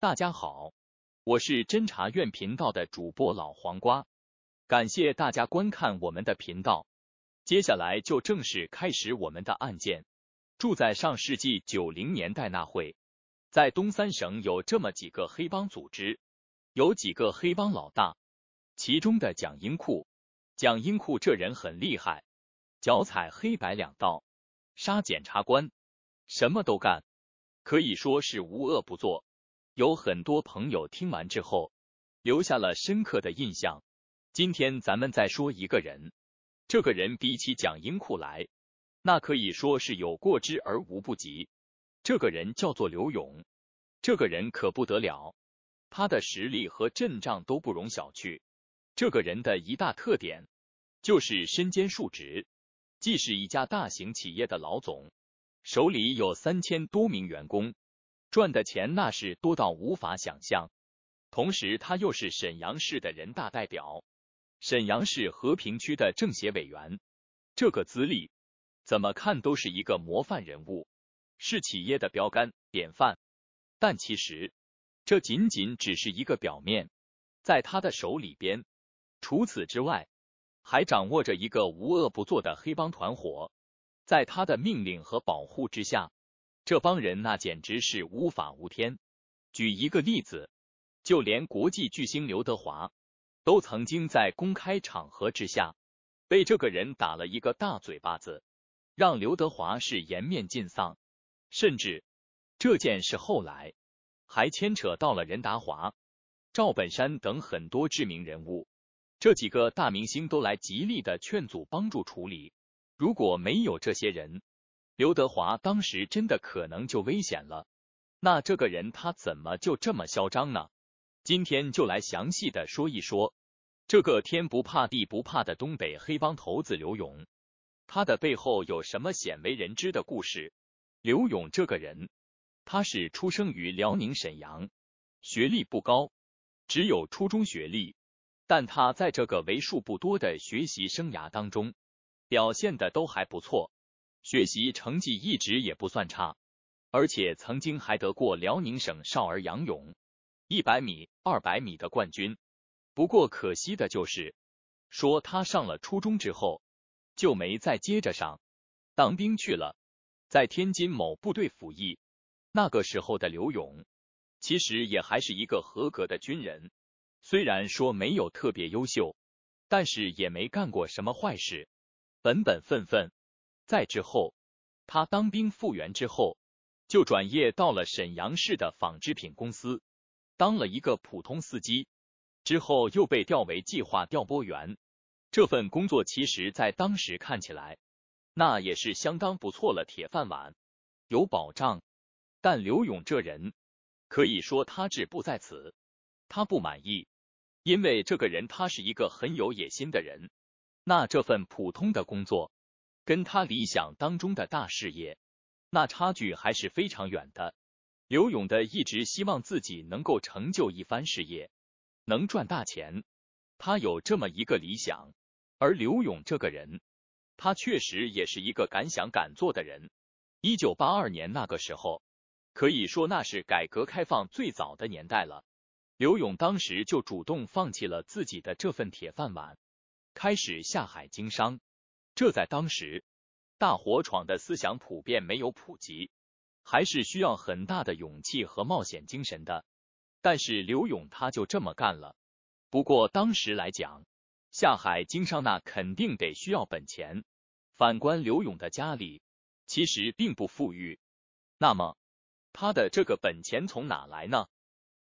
大家好，我是侦查院频道的主播老黄瓜，感谢大家观看我们的频道。接下来就正式开始我们的案件。住在上世纪九零年代那会，在东三省有这么几个黑帮组织，有几个黑帮老大，其中的蒋英库，蒋英库这人很厉害，脚踩黑白两道，杀检察官，什么都干，可以说是无恶不作。有很多朋友听完之后留下了深刻的印象。今天咱们再说一个人，这个人比起蒋英库来，那可以说是有过之而无不及。这个人叫做刘勇，这个人可不得了，他的实力和阵仗都不容小觑。这个人的一大特点就是身兼数职，既是一家大型企业的老总，手里有三千多名员工。赚的钱那是多到无法想象，同时他又是沈阳市的人大代表，沈阳市和平区的政协委员，这个资历怎么看都是一个模范人物，是企业的标杆典范。但其实这仅仅只是一个表面，在他的手里边，除此之外还掌握着一个无恶不作的黑帮团伙，在他的命令和保护之下。这帮人那简直是无法无天。举一个例子，就连国际巨星刘德华都曾经在公开场合之下被这个人打了一个大嘴巴子，让刘德华是颜面尽丧。甚至这件事后来还牵扯到了任达华、赵本山等很多知名人物，这几个大明星都来极力的劝阻、帮助处理。如果没有这些人，刘德华当时真的可能就危险了。那这个人他怎么就这么嚣张呢？今天就来详细的说一说这个天不怕地不怕的东北黑帮头子刘勇，他的背后有什么鲜为人知的故事？刘勇这个人，他是出生于辽宁沈阳，学历不高，只有初中学历，但他在这个为数不多的学习生涯当中，表现的都还不错。学习成绩一直也不算差，而且曾经还得过辽宁省少儿仰泳一百米、二百米的冠军。不过可惜的就是，说他上了初中之后就没再接着上，当兵去了，在天津某部队服役。那个时候的刘勇，其实也还是一个合格的军人，虽然说没有特别优秀，但是也没干过什么坏事，本本分分。再之后，他当兵复员之后，就转业到了沈阳市的纺织品公司，当了一个普通司机。之后又被调为计划调拨员。这份工作其实，在当时看起来，那也是相当不错了，铁饭碗，有保障。但刘勇这人，可以说他志不在此，他不满意，因为这个人他是一个很有野心的人，那这份普通的工作。跟他理想当中的大事业，那差距还是非常远的。刘勇的一直希望自己能够成就一番事业，能赚大钱。他有这么一个理想，而刘勇这个人，他确实也是一个敢想敢做的人。一九八二年那个时候，可以说那是改革开放最早的年代了。刘勇当时就主动放弃了自己的这份铁饭碗，开始下海经商。这在当时，大伙闯的思想普遍没有普及，还是需要很大的勇气和冒险精神的。但是刘勇他就这么干了。不过当时来讲，下海经商那肯定得需要本钱。反观刘勇的家里，其实并不富裕。那么他的这个本钱从哪来呢？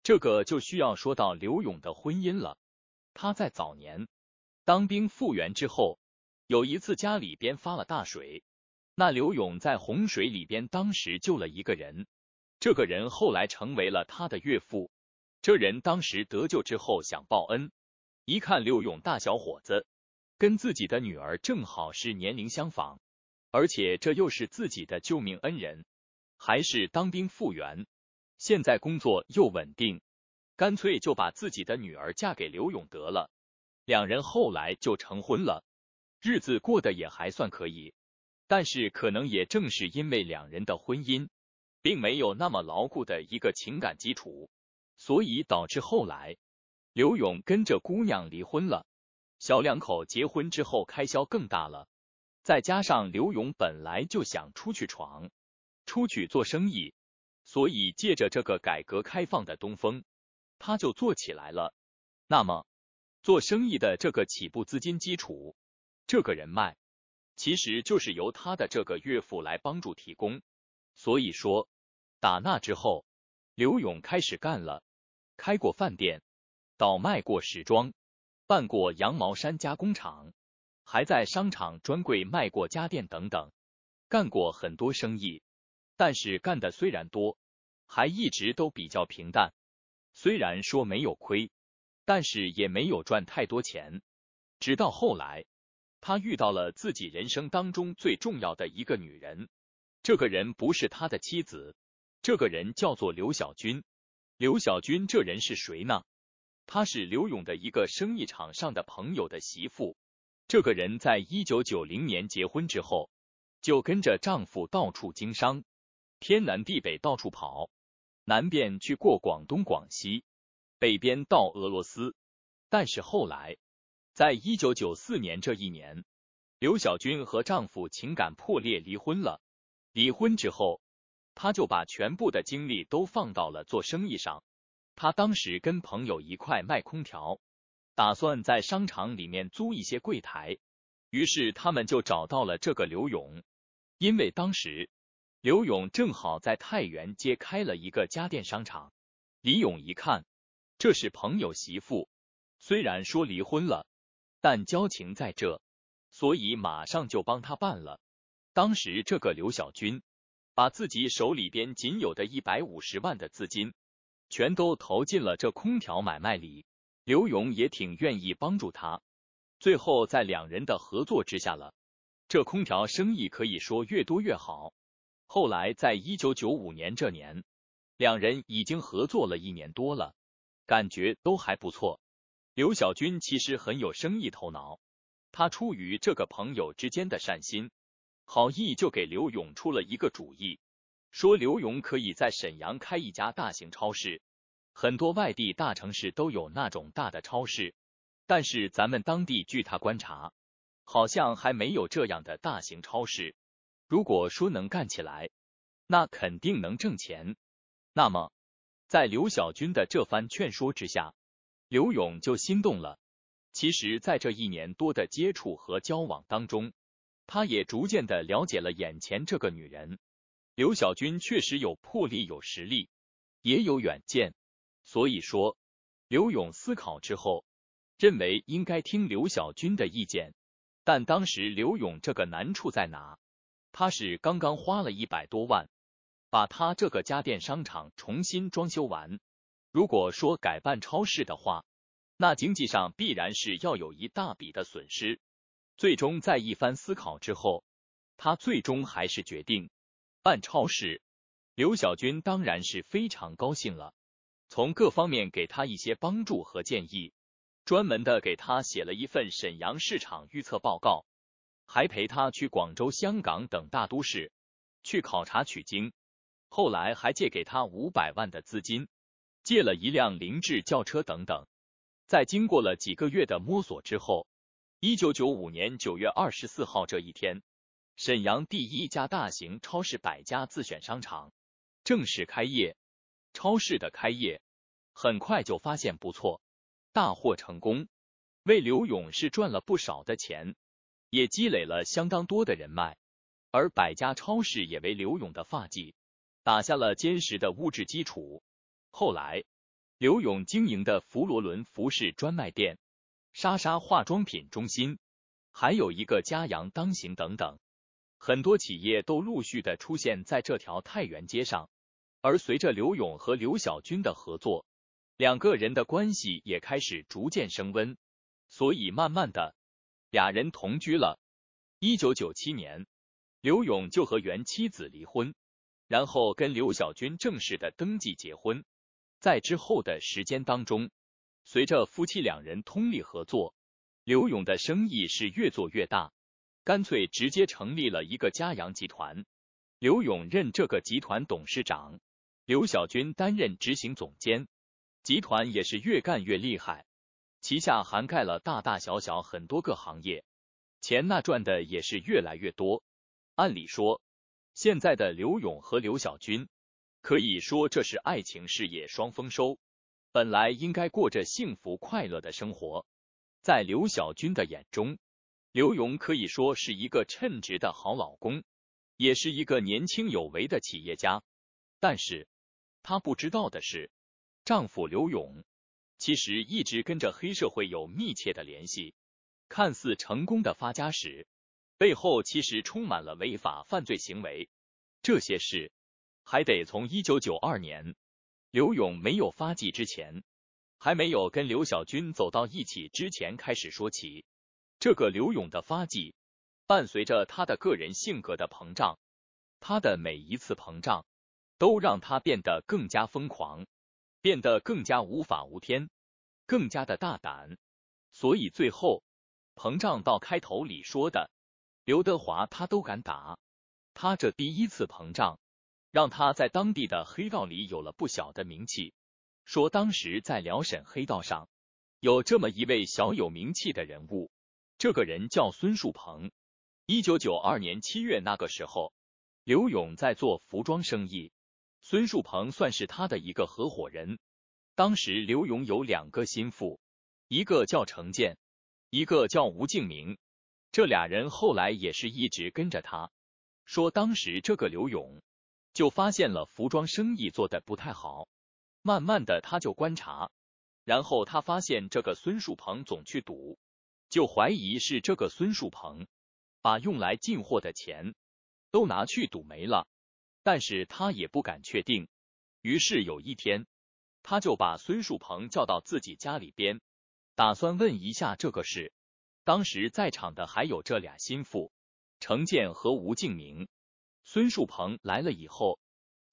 这个就需要说到刘勇的婚姻了。他在早年当兵复员之后。有一次家里边发了大水，那刘勇在洪水里边当时救了一个人，这个人后来成为了他的岳父。这人当时得救之后想报恩，一看刘勇大小伙子，跟自己的女儿正好是年龄相仿，而且这又是自己的救命恩人，还是当兵复员，现在工作又稳定，干脆就把自己的女儿嫁给刘勇得了。两人后来就成婚了。日子过得也还算可以，但是可能也正是因为两人的婚姻并没有那么牢固的一个情感基础，所以导致后来刘勇跟着姑娘离婚了。小两口结婚之后开销更大了，再加上刘勇本来就想出去闯，出去做生意，所以借着这个改革开放的东风，他就做起来了。那么做生意的这个起步资金基础。这个人脉，其实就是由他的这个岳父来帮助提供。所以说，打那之后，刘勇开始干了，开过饭店，倒卖过时装，办过羊毛衫加工厂，还在商场专柜卖过家电等等，干过很多生意。但是干的虽然多，还一直都比较平淡。虽然说没有亏，但是也没有赚太多钱。直到后来。他遇到了自己人生当中最重要的一个女人，这个人不是他的妻子，这个人叫做刘小军。刘小军这人是谁呢？他是刘勇的一个生意场上的朋友的媳妇。这个人在一九九零年结婚之后，就跟着丈夫到处经商，天南地北到处跑，南边去过广东、广西，北边到俄罗斯。但是后来。在一九九四年这一年，刘小军和丈夫情感破裂，离婚了。离婚之后，她就把全部的精力都放到了做生意上。她当时跟朋友一块卖空调，打算在商场里面租一些柜台。于是他们就找到了这个刘勇，因为当时刘勇正好在太原街开了一个家电商场。李勇一看，这是朋友媳妇，虽然说离婚了。但交情在这，所以马上就帮他办了。当时这个刘小军把自己手里边仅有的一百五十万的资金，全都投进了这空调买卖里。刘勇也挺愿意帮助他。最后在两人的合作之下，了这空调生意可以说越多越好。后来在一九九五年这年，两人已经合作了一年多了，感觉都还不错。刘小军其实很有生意头脑，他出于这个朋友之间的善心、好意，就给刘勇出了一个主意，说刘勇可以在沈阳开一家大型超市。很多外地大城市都有那种大的超市，但是咱们当地，据他观察，好像还没有这样的大型超市。如果说能干起来，那肯定能挣钱。那么，在刘小军的这番劝说之下。刘勇就心动了。其实，在这一年多的接触和交往当中，他也逐渐的了解了眼前这个女人。刘小军确实有魄力、有实力，也有远见。所以说，刘勇思考之后，认为应该听刘小军的意见。但当时刘勇这个难处在哪？他是刚刚花了一百多万，把他这个家电商场重新装修完。如果说改办超市的话，那经济上必然是要有一大笔的损失。最终在一番思考之后，他最终还是决定办超市。刘小军当然是非常高兴了，从各方面给他一些帮助和建议，专门的给他写了一份沈阳市场预测报告，还陪他去广州、香港等大都市去考察取经，后来还借给他五百万的资金。借了一辆凌志轿车等等，在经过了几个月的摸索之后，一九九五年九月二十四号这一天，沈阳第一家大型超市——百家自选商场正式开业。超市的开业很快就发现不错，大获成功，为刘勇是赚了不少的钱，也积累了相当多的人脉。而百家超市也为刘勇的发迹打下了坚实的物质基础。后来，刘勇经营的佛罗伦服饰专卖店、莎莎化妆品中心，还有一个嘉阳当行等等，很多企业都陆续的出现在这条太原街上。而随着刘勇和刘晓军的合作，两个人的关系也开始逐渐升温，所以慢慢的俩人同居了。一九九七年，刘勇就和原妻子离婚，然后跟刘晓军正式的登记结婚。在之后的时间当中，随着夫妻两人通力合作，刘勇的生意是越做越大，干脆直接成立了一个嘉阳集团，刘勇任这个集团董事长，刘小军担任执行总监，集团也是越干越厉害，旗下涵盖了大大小小很多个行业，钱那赚的也是越来越多。按理说，现在的刘勇和刘小军。可以说这是爱情事业双丰收，本来应该过着幸福快乐的生活。在刘晓军的眼中，刘勇可以说是一个称职的好老公，也是一个年轻有为的企业家。但是她不知道的是，丈夫刘勇其实一直跟着黑社会有密切的联系，看似成功的发家史，背后其实充满了违法犯罪行为。这些事。还得从一九九二年，刘勇没有发迹之前，还没有跟刘晓军走到一起之前开始说起。这个刘勇的发迹，伴随着他的个人性格的膨胀，他的每一次膨胀，都让他变得更加疯狂，变得更加无法无天，更加的大胆。所以最后膨胀到开头里说的刘德华他都敢打，他这第一次膨胀。让他在当地的黑道里有了不小的名气。说当时在辽沈黑道上有这么一位小有名气的人物，这个人叫孙树鹏。一九九二年七月那个时候，刘勇在做服装生意，孙树鹏算是他的一个合伙人。当时刘勇有两个心腹，一个叫程建，一个叫吴敬明。这俩人后来也是一直跟着他。说当时这个刘勇。就发现了服装生意做的不太好，慢慢的他就观察，然后他发现这个孙树鹏总去赌，就怀疑是这个孙树鹏把用来进货的钱都拿去赌没了，但是他也不敢确定，于是有一天他就把孙树鹏叫到自己家里边，打算问一下这个事，当时在场的还有这俩心腹程建和吴敬明。孙树鹏来了以后，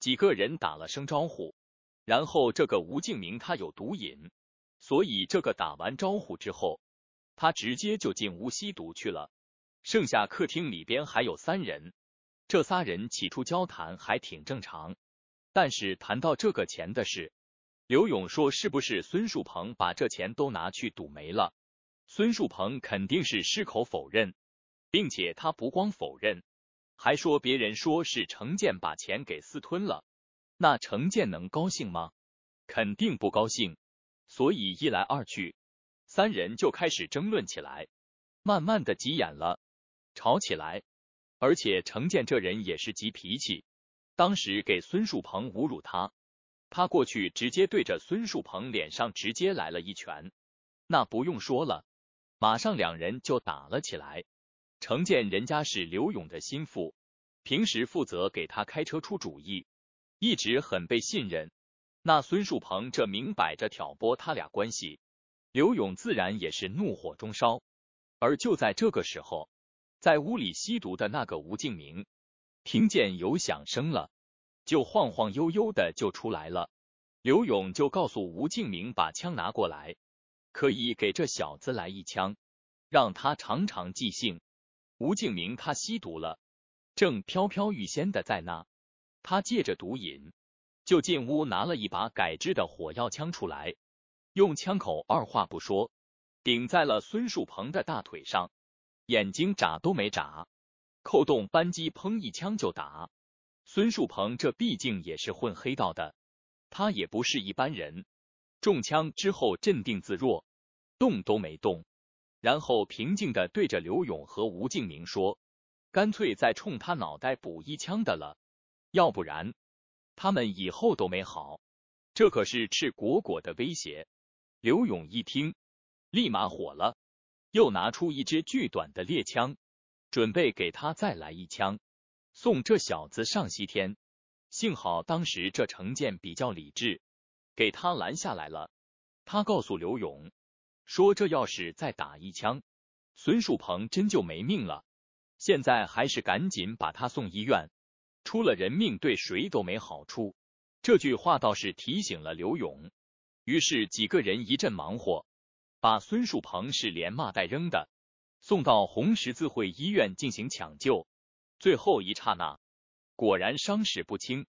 几个人打了声招呼，然后这个吴敬明他有毒瘾，所以这个打完招呼之后，他直接就进屋吸毒去了。剩下客厅里边还有三人，这仨人起初交谈还挺正常，但是谈到这个钱的事，刘勇说是不是孙树鹏把这钱都拿去赌没了？孙树鹏肯定是矢口否认，并且他不光否认。还说别人说是程建把钱给私吞了，那程建能高兴吗？肯定不高兴。所以一来二去，三人就开始争论起来，慢慢的急眼了，吵起来。而且程建这人也是急脾气，当时给孙树鹏侮辱他，他过去直接对着孙树鹏脸上直接来了一拳，那不用说了，马上两人就打了起来。程建人家是刘勇的心腹，平时负责给他开车出主意，一直很被信任。那孙树鹏这明摆着挑拨他俩关系，刘勇自然也是怒火中烧。而就在这个时候，在屋里吸毒的那个吴敬明听见有响声了，就晃晃悠悠的就出来了。刘勇就告诉吴敬明把枪拿过来，可以给这小子来一枪，让他长长记性。吴敬明他吸毒了，正飘飘欲仙的在那。他借着毒瘾，就进屋拿了一把改制的火药枪出来，用枪口二话不说顶在了孙树鹏的大腿上，眼睛眨都没眨，扣动扳机，砰一枪就打。孙树鹏这毕竟也是混黑道的，他也不是一般人，中枪之后镇定自若，动都没动。然后平静的对着刘勇和吴敬明说：“干脆再冲他脑袋补一枪的了，要不然他们以后都没好。这可是赤果果的威胁。”刘勇一听，立马火了，又拿出一支巨短的猎枪，准备给他再来一枪，送这小子上西天。幸好当时这成建比较理智，给他拦下来了。他告诉刘勇。说这要是再打一枪，孙树鹏真就没命了。现在还是赶紧把他送医院，出了人命对谁都没好处。这句话倒是提醒了刘勇。于是几个人一阵忙活，把孙树鹏是连骂带扔的送到红十字会医院进行抢救。最后一刹那，果然伤势不轻。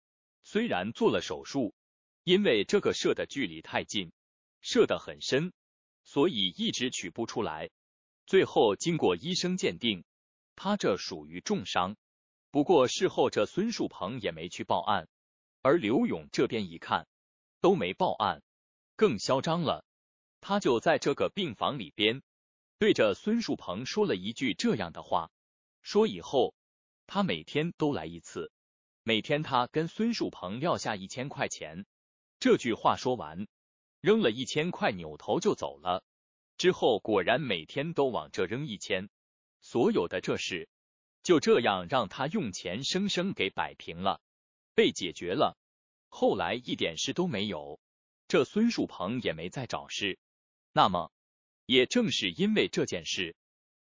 虽然做了手术，因为这个射的距离太近，射得很深。所以一直取不出来，最后经过医生鉴定，他这属于重伤。不过事后这孙树鹏也没去报案，而刘勇这边一看都没报案，更嚣张了。他就在这个病房里边，对着孙树鹏说了一句这样的话：说以后他每天都来一次，每天他跟孙树鹏要下一千块钱。这句话说完。扔了一千块，扭头就走了。之后果然每天都往这扔一千，所有的这事就这样让他用钱生生给摆平了，被解决了。后来一点事都没有，这孙树鹏也没再找事。那么，也正是因为这件事，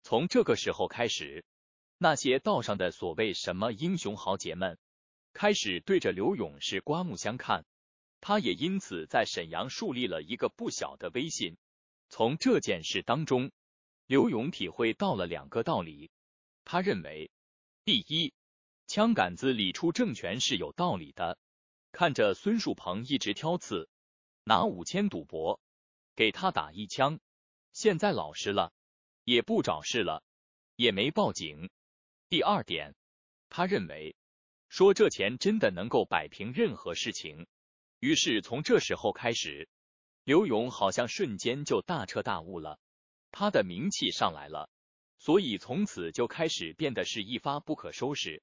从这个时候开始，那些道上的所谓什么英雄豪杰们，开始对着刘勇是刮目相看。他也因此在沈阳树立了一个不小的威信。从这件事当中，刘勇体会到了两个道理。他认为，第一，枪杆子里出政权是有道理的。看着孙树鹏一直挑刺，拿五千赌博，给他打一枪，现在老实了，也不找事了，也没报警。第二点，他认为，说这钱真的能够摆平任何事情。于是从这时候开始，刘勇好像瞬间就大彻大悟了，他的名气上来了，所以从此就开始变得是一发不可收拾。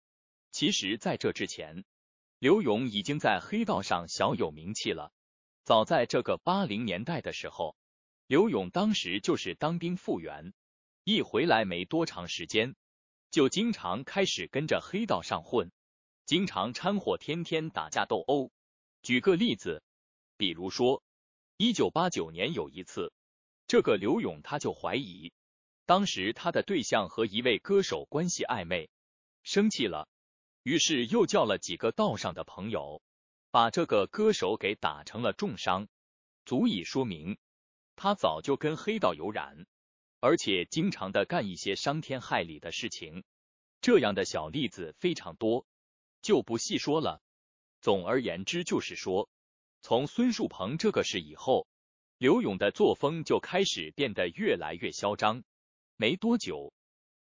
其实，在这之前，刘勇已经在黑道上小有名气了。早在这个八零年代的时候，刘勇当时就是当兵复员，一回来没多长时间，就经常开始跟着黑道上混，经常掺和，天天打架斗殴。举个例子，比如说一九八九年有一次，这个刘勇他就怀疑，当时他的对象和一位歌手关系暧昧，生气了，于是又叫了几个道上的朋友，把这个歌手给打成了重伤，足以说明他早就跟黑道有染，而且经常的干一些伤天害理的事情。这样的小例子非常多，就不细说了。总而言之，就是说，从孙树鹏这个事以后，刘勇的作风就开始变得越来越嚣张。没多久，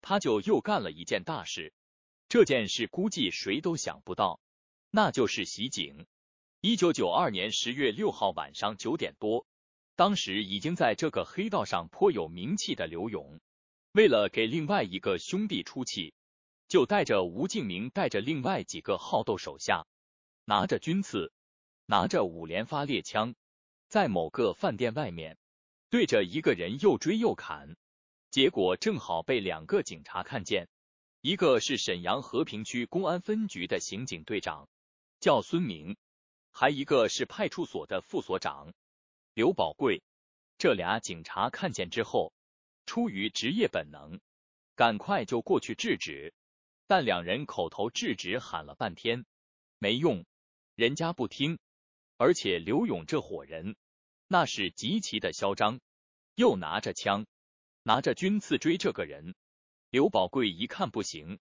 他就又干了一件大事，这件事估计谁都想不到，那就是袭警。一九九二年十月六号晚上九点多，当时已经在这个黑道上颇有名气的刘勇，为了给另外一个兄弟出气，就带着吴敬明，带着另外几个好斗手下。拿着军刺，拿着五连发猎枪，在某个饭店外面，对着一个人又追又砍，结果正好被两个警察看见，一个是沈阳和平区公安分局的刑警队长，叫孙明，还一个是派出所的副所长刘宝贵。这俩警察看见之后，出于职业本能，赶快就过去制止，但两人口头制止喊了半天，没用。人家不听，而且刘勇这伙人那是极其的嚣张，又拿着枪，拿着军刺追这个人。刘宝贵一看不行，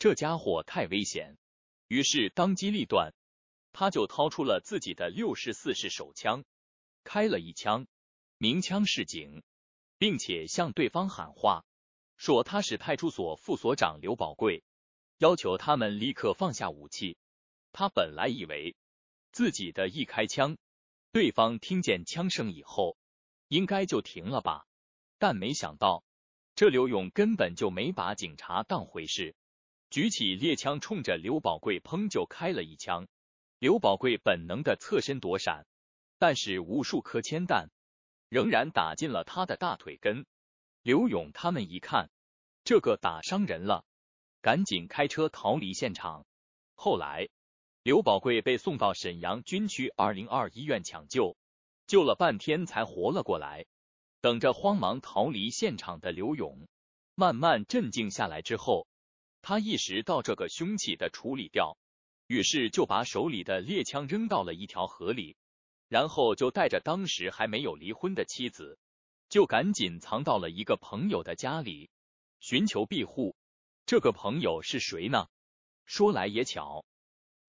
这家伙太危险，于是当机立断，他就掏出了自己的六十四式手枪，开了一枪，鸣枪示警，并且向对方喊话，说他是派出所副所长刘宝贵，要求他们立刻放下武器。他本来以为自己的一开枪，对方听见枪声以后应该就停了吧，但没想到这刘勇根本就没把警察当回事，举起猎枪冲着刘宝贵砰就开了一枪。刘宝贵本能的侧身躲闪，但是无数颗铅弹仍然打进了他的大腿根。刘勇他们一看，这个打伤人了，赶紧开车逃离现场。后来。刘宝贵被送到沈阳军区二零二医院抢救，救了半天才活了过来。等着慌忙逃离现场的刘勇，慢慢镇静下来之后，他意识到这个凶器的处理掉，于是就把手里的猎枪扔到了一条河里，然后就带着当时还没有离婚的妻子，就赶紧藏到了一个朋友的家里，寻求庇护。这个朋友是谁呢？说来也巧。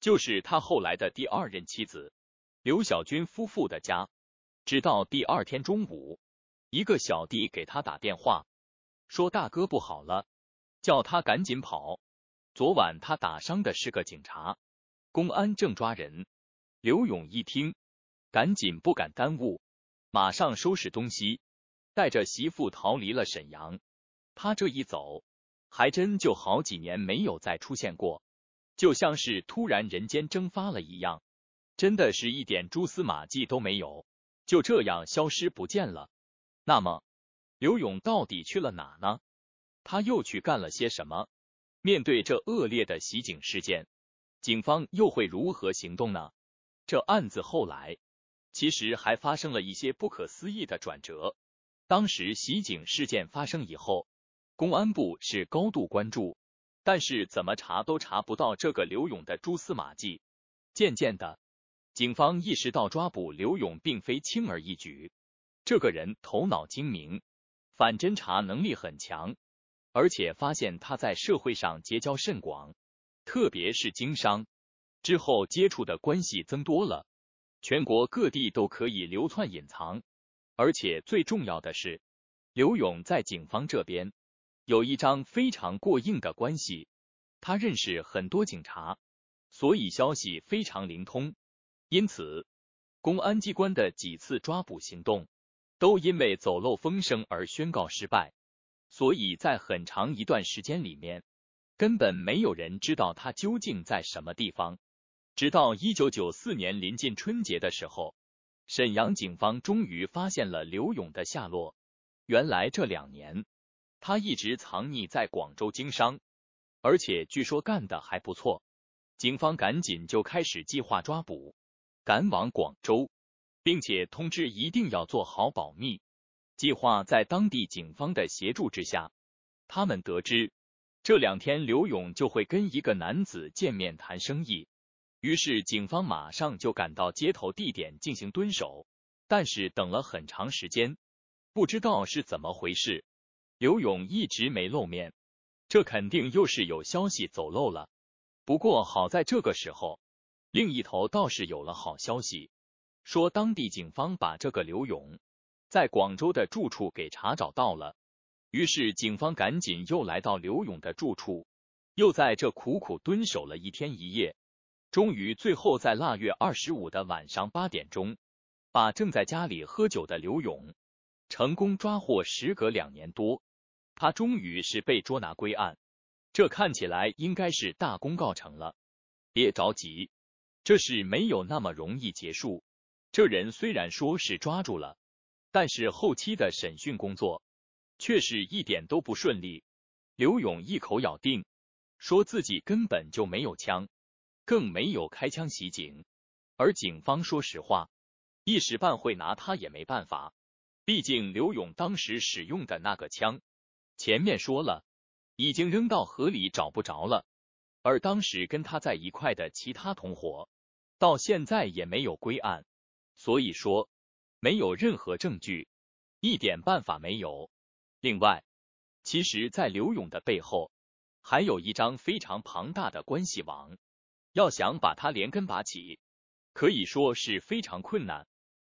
就是他后来的第二任妻子刘晓军夫妇的家。直到第二天中午，一个小弟给他打电话，说大哥不好了，叫他赶紧跑。昨晚他打伤的是个警察，公安正抓人。刘勇一听，赶紧不敢耽误，马上收拾东西，带着媳妇逃离了沈阳。他这一走，还真就好几年没有再出现过。就像是突然人间蒸发了一样，真的是一点蛛丝马迹都没有，就这样消失不见了。那么，刘勇到底去了哪呢？他又去干了些什么？面对这恶劣的袭警事件，警方又会如何行动呢？这案子后来其实还发生了一些不可思议的转折。当时袭警事件发生以后，公安部是高度关注。但是怎么查都查不到这个刘勇的蛛丝马迹。渐渐的，警方意识到抓捕刘勇并非轻而易举。这个人头脑精明，反侦查能力很强，而且发现他在社会上结交甚广，特别是经商之后接触的关系增多了，全国各地都可以流窜隐藏。而且最重要的是，刘勇在警方这边。有一张非常过硬的关系，他认识很多警察，所以消息非常灵通。因此，公安机关的几次抓捕行动都因为走漏风声而宣告失败。所以在很长一段时间里面，根本没有人知道他究竟在什么地方。直到一九九四年临近春节的时候，沈阳警方终于发现了刘勇的下落。原来这两年。他一直藏匿在广州经商，而且据说干的还不错。警方赶紧就开始计划抓捕，赶往广州，并且通知一定要做好保密。计划在当地警方的协助之下，他们得知这两天刘勇就会跟一个男子见面谈生意。于是警方马上就赶到接头地点进行蹲守，但是等了很长时间，不知道是怎么回事。刘勇一直没露面，这肯定又是有消息走漏了。不过好在这个时候，另一头倒是有了好消息，说当地警方把这个刘勇在广州的住处给查找到了。于是警方赶紧又来到刘勇的住处，又在这苦苦蹲守了一天一夜，终于最后在腊月二十五的晚上八点钟，把正在家里喝酒的刘勇。成功抓获，时隔两年多，他终于是被捉拿归案。这看起来应该是大功告成了。别着急，这事没有那么容易结束。这人虽然说是抓住了，但是后期的审讯工作却是一点都不顺利。刘勇一口咬定说自己根本就没有枪，更没有开枪袭警。而警方说实话，一时半会拿他也没办法。毕竟刘勇当时使用的那个枪，前面说了，已经扔到河里找不着了。而当时跟他在一块的其他同伙，到现在也没有归案，所以说没有任何证据，一点办法没有。另外，其实，在刘勇的背后，还有一张非常庞大的关系网，要想把他连根拔起，可以说是非常困难。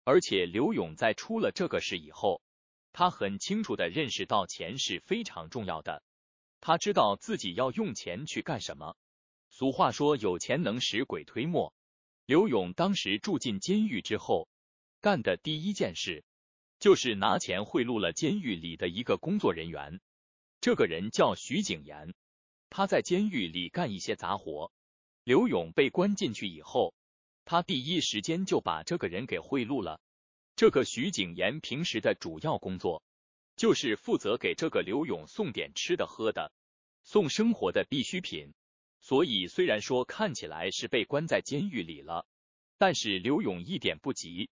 而且刘勇在出了这个事以后，他很清楚的认识到钱是非常重要的，他知道自己要用钱去干什么。俗话说，有钱能使鬼推磨。刘勇当时住进监狱之后，干的第一件事就是拿钱贿赂了监狱里的一个工作人员，这个人叫徐景言，他在监狱里干一些杂活。刘勇被关进去以后。他第一时间就把这个人给贿赂了。这个徐景言平时的主要工作就是负责给这个刘勇送点吃的喝的，送生活的必需品。所以虽然说看起来是被关在监狱里了，但是刘勇一点不急，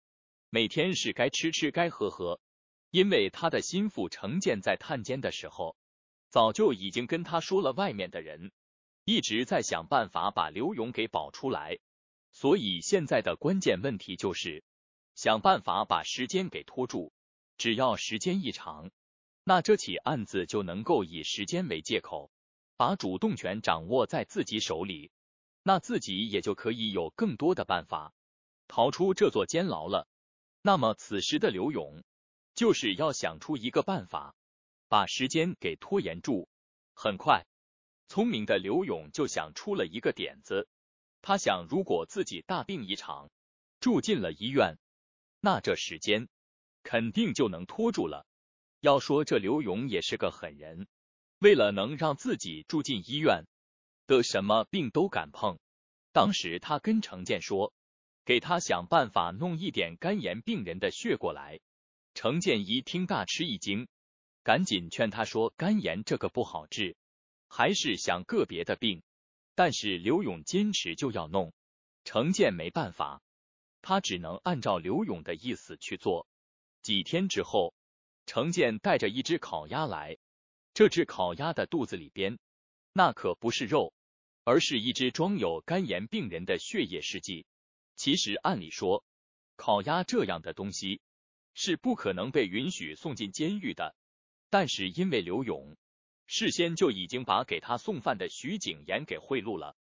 每天是该吃吃该喝喝。因为他的心腹程建在探监的时候，早就已经跟他说了，外面的人一直在想办法把刘勇给保出来。所以，现在的关键问题就是想办法把时间给拖住。只要时间一长，那这起案子就能够以时间为借口，把主动权掌握在自己手里，那自己也就可以有更多的办法逃出这座监牢了。那么，此时的刘勇就是要想出一个办法，把时间给拖延住。很快，聪明的刘勇就想出了一个点子。他想，如果自己大病一场，住进了医院，那这时间肯定就能拖住了。要说这刘勇也是个狠人，为了能让自己住进医院，得什么病都敢碰。当时他跟程建说，给他想办法弄一点肝炎病人的血过来。程建一听大吃一惊，赶紧劝他说，肝炎这个不好治，还是想个别的病。但是刘勇坚持就要弄，程建没办法，他只能按照刘勇的意思去做。几天之后，程建带着一只烤鸭来，这只烤鸭的肚子里边，那可不是肉，而是一只装有肝炎病人的血液试剂。其实按理说，烤鸭这样的东西是不可能被允许送进监狱的，但是因为刘勇。事先就已经把给他送饭的徐景言给贿赂了，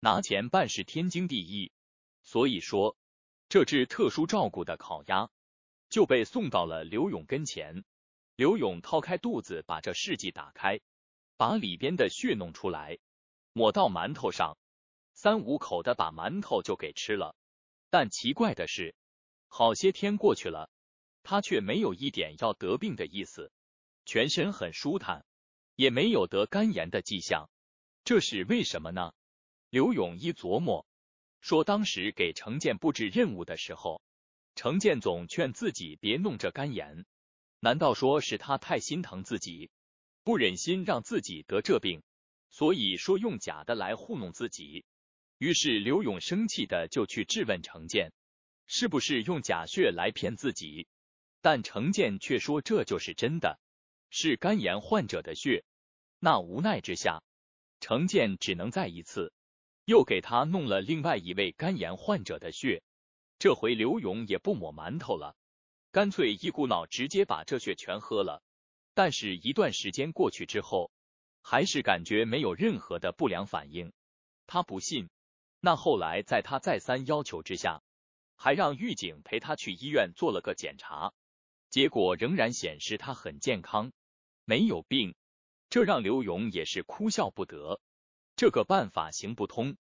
拿钱办事天经地义。所以说，这只特殊照顾的烤鸭就被送到了刘勇跟前。刘勇掏开肚子，把这试迹打开，把里边的血弄出来，抹到馒头上，三五口的把馒头就给吃了。但奇怪的是，好些天过去了，他却没有一点要得病的意思，全身很舒坦。也没有得肝炎的迹象，这是为什么呢？刘勇一琢磨，说当时给程建布置任务的时候，程建总劝自己别弄这肝炎，难道说是他太心疼自己，不忍心让自己得这病，所以说用假的来糊弄自己？于是刘勇生气的就去质问程建，是不是用假血来骗自己？但程建却说这就是真的。是肝炎患者的血，那无奈之下，程建只能再一次又给他弄了另外一位肝炎患者的血。这回刘勇也不抹馒头了，干脆一股脑直接把这血全喝了。但是，一段时间过去之后，还是感觉没有任何的不良反应。他不信，那后来在他再三要求之下，还让狱警陪他去医院做了个检查，结果仍然显示他很健康。没有病，这让刘勇也是哭笑不得。这个办法行不通，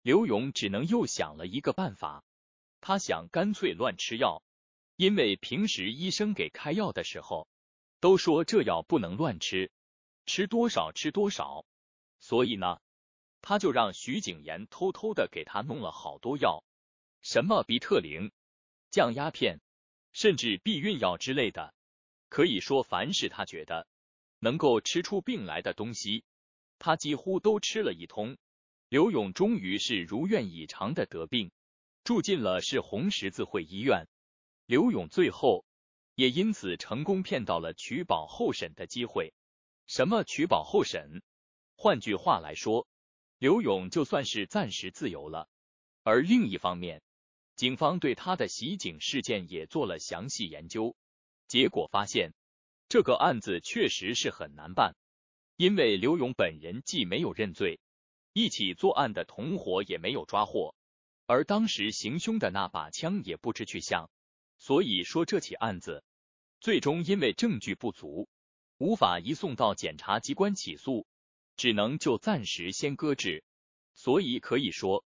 刘勇只能又想了一个办法。他想干脆乱吃药，因为平时医生给开药的时候，都说这药不能乱吃，吃多少吃多少。所以呢，他就让徐景言偷偷的给他弄了好多药，什么比特灵、降压片，甚至避孕药之类的。可以说，凡是他觉得。能够吃出病来的东西，他几乎都吃了一通。刘勇终于是如愿以偿的得病，住进了市红十字会医院。刘勇最后也因此成功骗到了取保候审的机会。什么取保候审？换句话来说，刘勇就算是暂时自由了。而另一方面，警方对他的袭警事件也做了详细研究，结果发现。这个案子确实是很难办，因为刘勇本人既没有认罪，一起作案的同伙也没有抓获，而当时行凶的那把枪也不知去向。所以说，这起案子最终因为证据不足，无法移送到检察机关起诉，只能就暂时先搁置。所以可以说，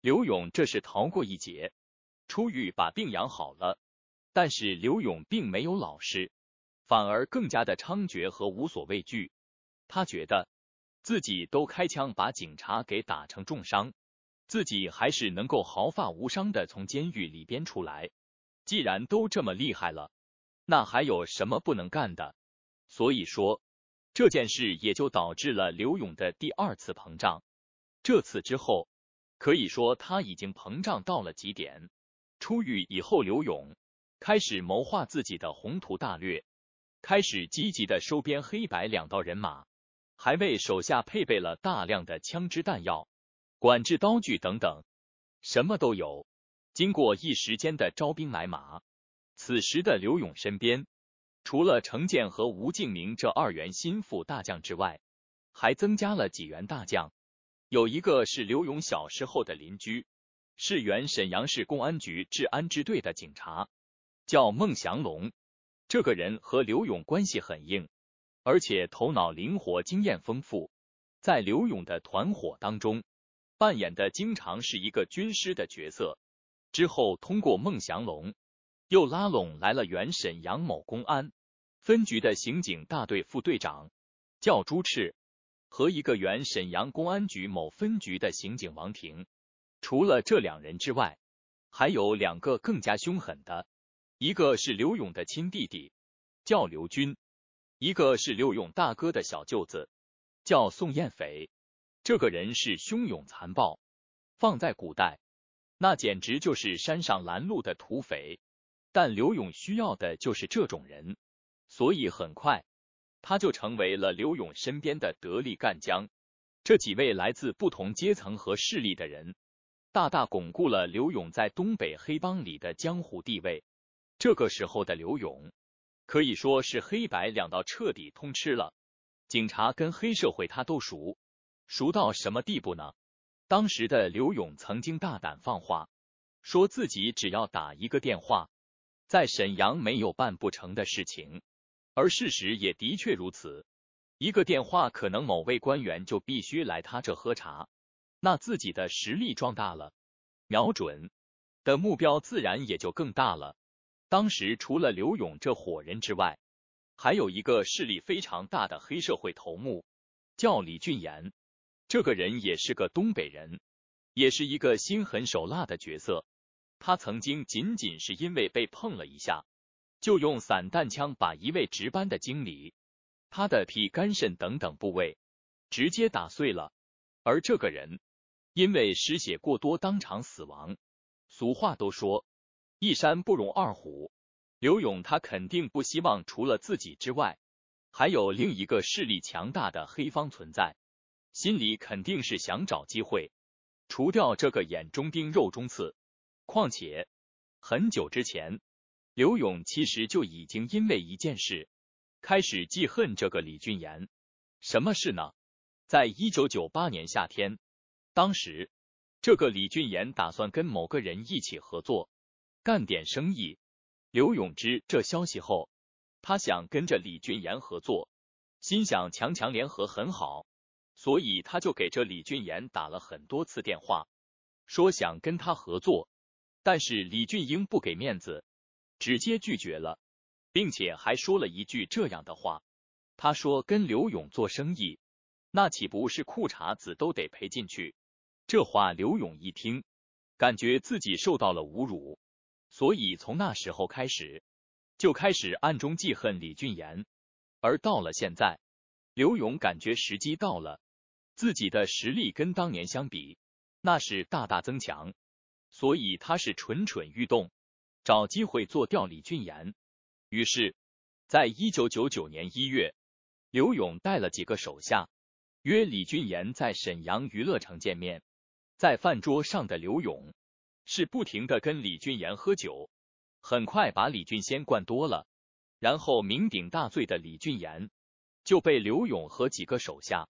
刘勇这是逃过一劫，出狱把病养好了。但是刘勇并没有老实。反而更加的猖獗和无所畏惧。他觉得自己都开枪把警察给打成重伤，自己还是能够毫发无伤的从监狱里边出来。既然都这么厉害了，那还有什么不能干的？所以说这件事也就导致了刘勇的第二次膨胀。这次之后，可以说他已经膨胀到了极点。出狱以后，刘勇开始谋划自己的宏图大略。开始积极的收编黑白两道人马，还为手下配备了大量的枪支弹药、管制刀具等等，什么都有。经过一时间的招兵买马，此时的刘勇身边除了程建和吴敬明这二员心腹大将之外，还增加了几员大将，有一个是刘勇小时候的邻居，是原沈阳市公安局治安支队的警察，叫孟祥龙。这个人和刘勇关系很硬，而且头脑灵活、经验丰富，在刘勇的团伙当中扮演的经常是一个军师的角色。之后通过孟祥龙，又拉拢来了原沈阳某公安分局的刑警大队副队长，叫朱赤，和一个原沈阳公安局某分局的刑警王婷。除了这两人之外，还有两个更加凶狠的。一个是刘勇的亲弟弟，叫刘军；一个是刘勇大哥的小舅子，叫宋彦斐。这个人是凶勇残暴，放在古代，那简直就是山上拦路的土匪。但刘勇需要的就是这种人，所以很快他就成为了刘勇身边的得力干将。这几位来自不同阶层和势力的人，大大巩固了刘勇在东北黑帮里的江湖地位。这个时候的刘勇可以说是黑白两道彻底通吃了，警察跟黑社会他都熟，熟到什么地步呢？当时的刘勇曾经大胆放话，说自己只要打一个电话，在沈阳没有办不成的事情。而事实也的确如此，一个电话可能某位官员就必须来他这喝茶，那自己的实力壮大了，瞄准的目标自然也就更大了。当时除了刘勇这伙人之外，还有一个势力非常大的黑社会头目，叫李俊岩。这个人也是个东北人，也是一个心狠手辣的角色。他曾经仅仅是因为被碰了一下，就用散弹枪把一位值班的经理，他的脾、肝、肾等等部位直接打碎了，而这个人因为失血过多当场死亡。俗话都说。一山不容二虎，刘勇他肯定不希望除了自己之外，还有另一个势力强大的黑方存在，心里肯定是想找机会除掉这个眼中钉、肉中刺。况且很久之前，刘勇其实就已经因为一件事开始记恨这个李俊岩。什么事呢？在一九九八年夏天，当时这个李俊岩打算跟某个人一起合作。干点生意。刘永知这消息后，他想跟着李俊岩合作，心想强强联合很好，所以他就给这李俊岩打了很多次电话，说想跟他合作。但是李俊英不给面子，直接拒绝了，并且还说了一句这样的话：他说跟刘勇做生意，那岂不是裤衩子都得赔进去？这话刘勇一听，感觉自己受到了侮辱。所以从那时候开始，就开始暗中记恨李俊岩。而到了现在，刘勇感觉时机到了，自己的实力跟当年相比，那是大大增强，所以他是蠢蠢欲动，找机会做掉李俊岩。于是，在一九九九年一月，刘勇带了几个手下，约李俊岩在沈阳娱乐城见面。在饭桌上的刘勇。是不停的跟李俊岩喝酒，很快把李俊先灌多了，然后酩酊大醉的李俊岩就被刘勇和几个手下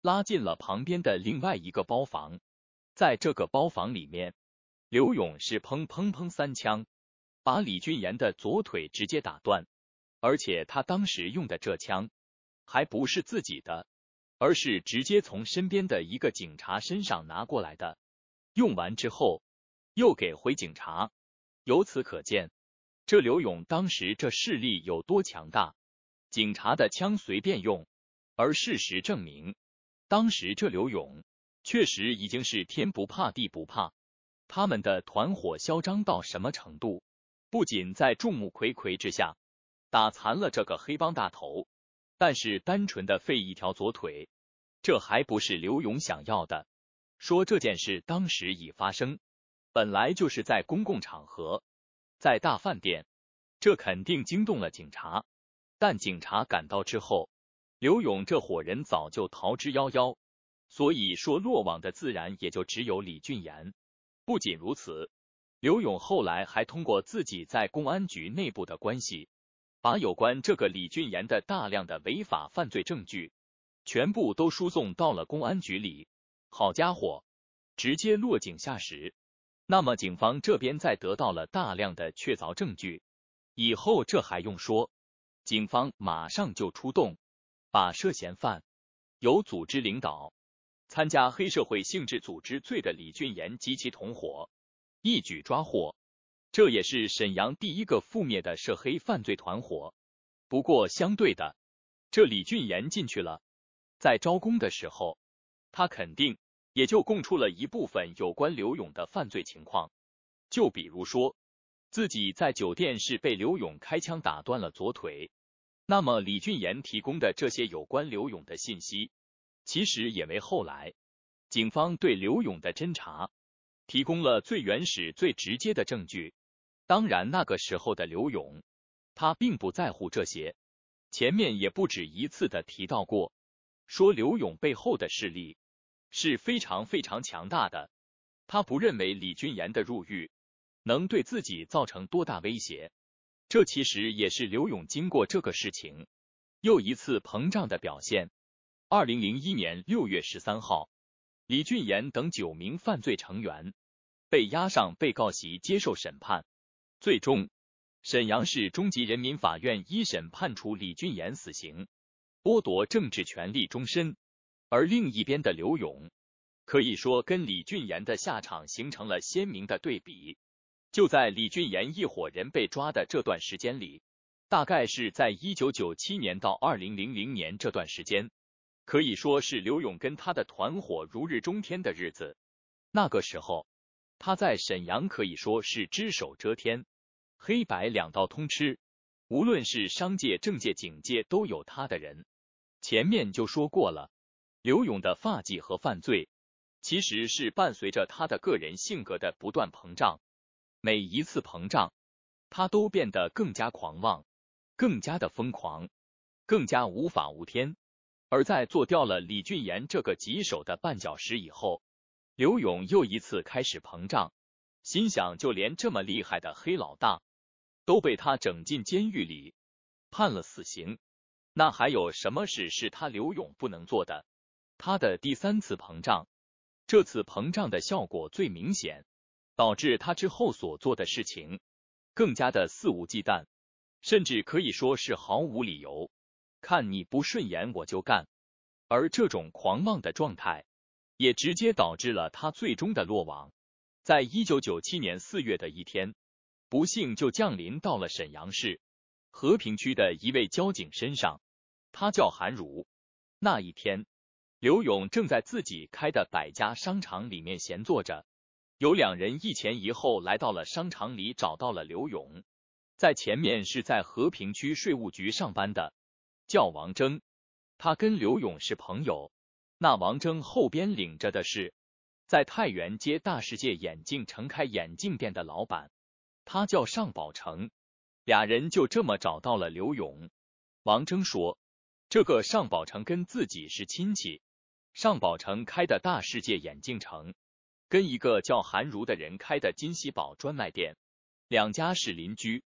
拉进了旁边的另外一个包房。在这个包房里面，刘勇是砰砰砰三枪，把李俊岩的左腿直接打断，而且他当时用的这枪还不是自己的，而是直接从身边的一个警察身上拿过来的，用完之后。又给回警察，由此可见，这刘勇当时这势力有多强大，警察的枪随便用。而事实证明，当时这刘勇确实已经是天不怕地不怕，他们的团伙嚣张到什么程度？不仅在众目睽睽之下打残了这个黑帮大头，但是单纯的废一条左腿，这还不是刘勇想要的。说这件事当时已发生。本来就是在公共场合，在大饭店，这肯定惊动了警察。但警察赶到之后，刘勇这伙人早就逃之夭夭，所以说落网的自然也就只有李俊岩。不仅如此，刘勇后来还通过自己在公安局内部的关系，把有关这个李俊岩的大量的违法犯罪证据，全部都输送到了公安局里。好家伙，直接落井下石。那么，警方这边在得到了大量的确凿证据以后，这还用说？警方马上就出动，把涉嫌犯有组织领导、参加黑社会性质组织罪的李俊岩及其同伙一举抓获。这也是沈阳第一个覆灭的涉黑犯罪团伙。不过，相对的，这李俊岩进去了，在招工的时候，他肯定。也就供出了一部分有关刘勇的犯罪情况，就比如说自己在酒店是被刘勇开枪打断了左腿。那么李俊岩提供的这些有关刘勇的信息，其实也为后来警方对刘勇的侦查提供了最原始、最直接的证据。当然，那个时候的刘勇，他并不在乎这些。前面也不止一次的提到过，说刘勇背后的势力。是非常非常强大的，他不认为李俊岩的入狱能对自己造成多大威胁。这其实也是刘勇经过这个事情又一次膨胀的表现。二零零一年六月十三号，李俊岩等九名犯罪成员被押上被告席接受审判，最终沈阳市中级人民法院一审判处李俊岩死刑，剥夺政治权利终身。而另一边的刘勇，可以说跟李俊岩的下场形成了鲜明的对比。就在李俊岩一伙人被抓的这段时间里，大概是在一九九七年到二零零零年这段时间，可以说是刘勇跟他的团伙如日中天的日子。那个时候，他在沈阳可以说是只手遮天，黑白两道通吃，无论是商界、政界、警界都有他的人。前面就说过了。刘勇的发迹和犯罪，其实是伴随着他的个人性格的不断膨胀。每一次膨胀，他都变得更加狂妄，更加的疯狂，更加无法无天。而在做掉了李俊岩这个棘手的绊脚石以后，刘勇又一次开始膨胀，心想：就连这么厉害的黑老大，都被他整进监狱里，判了死刑，那还有什么事是他刘勇不能做的？他的第三次膨胀，这次膨胀的效果最明显，导致他之后所做的事情更加的肆无忌惮，甚至可以说是毫无理由。看你不顺眼我就干，而这种狂妄的状态，也直接导致了他最终的落网。在一九九七年四月的一天，不幸就降临到了沈阳市和平区的一位交警身上，他叫韩儒。那一天。刘勇正在自己开的百家商场里面闲坐着，有两人一前一后来到了商场里，找到了刘勇。在前面是在和平区税务局上班的，叫王征，他跟刘勇是朋友。那王征后边领着的是在太原街大世界眼镜城开眼镜店的老板，他叫尚宝成。俩人就这么找到了刘勇。王征说：“这个尚宝成跟自己是亲戚。”上宝城开的大世界眼镜城，跟一个叫韩如的人开的金喜宝专卖店，两家是邻居。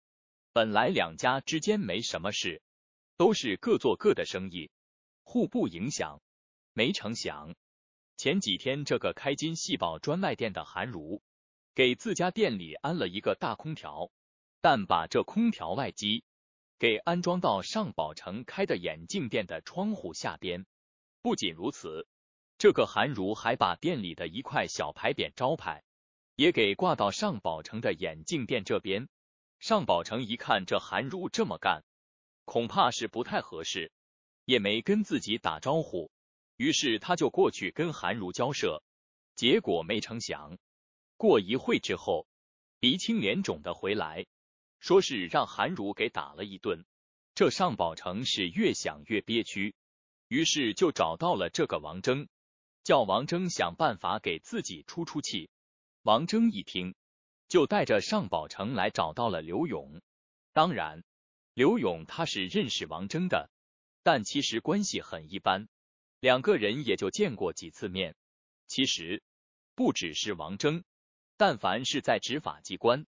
本来两家之间没什么事，都是各做各的生意，互不影响。没成想，前几天这个开金喜宝专卖店的韩如，给自家店里安了一个大空调，但把这空调外机给安装到上宝城开的眼镜店的窗户下边。不仅如此。这个韩如还把店里的一块小牌匾招牌也给挂到尚宝成的眼镜店这边。尚宝成一看这韩如这么干，恐怕是不太合适，也没跟自己打招呼，于是他就过去跟韩如交涉。结果没成想，过一会之后，鼻青脸肿的回来，说是让韩如给打了一顿。这尚宝成是越想越憋屈，于是就找到了这个王峥。叫王征想办法给自己出出气。王征一听，就带着尚宝成来找到了刘勇。当然，刘勇他是认识王征的，但其实关系很一般，两个人也就见过几次面。其实不只是王征，但凡是在执法机关、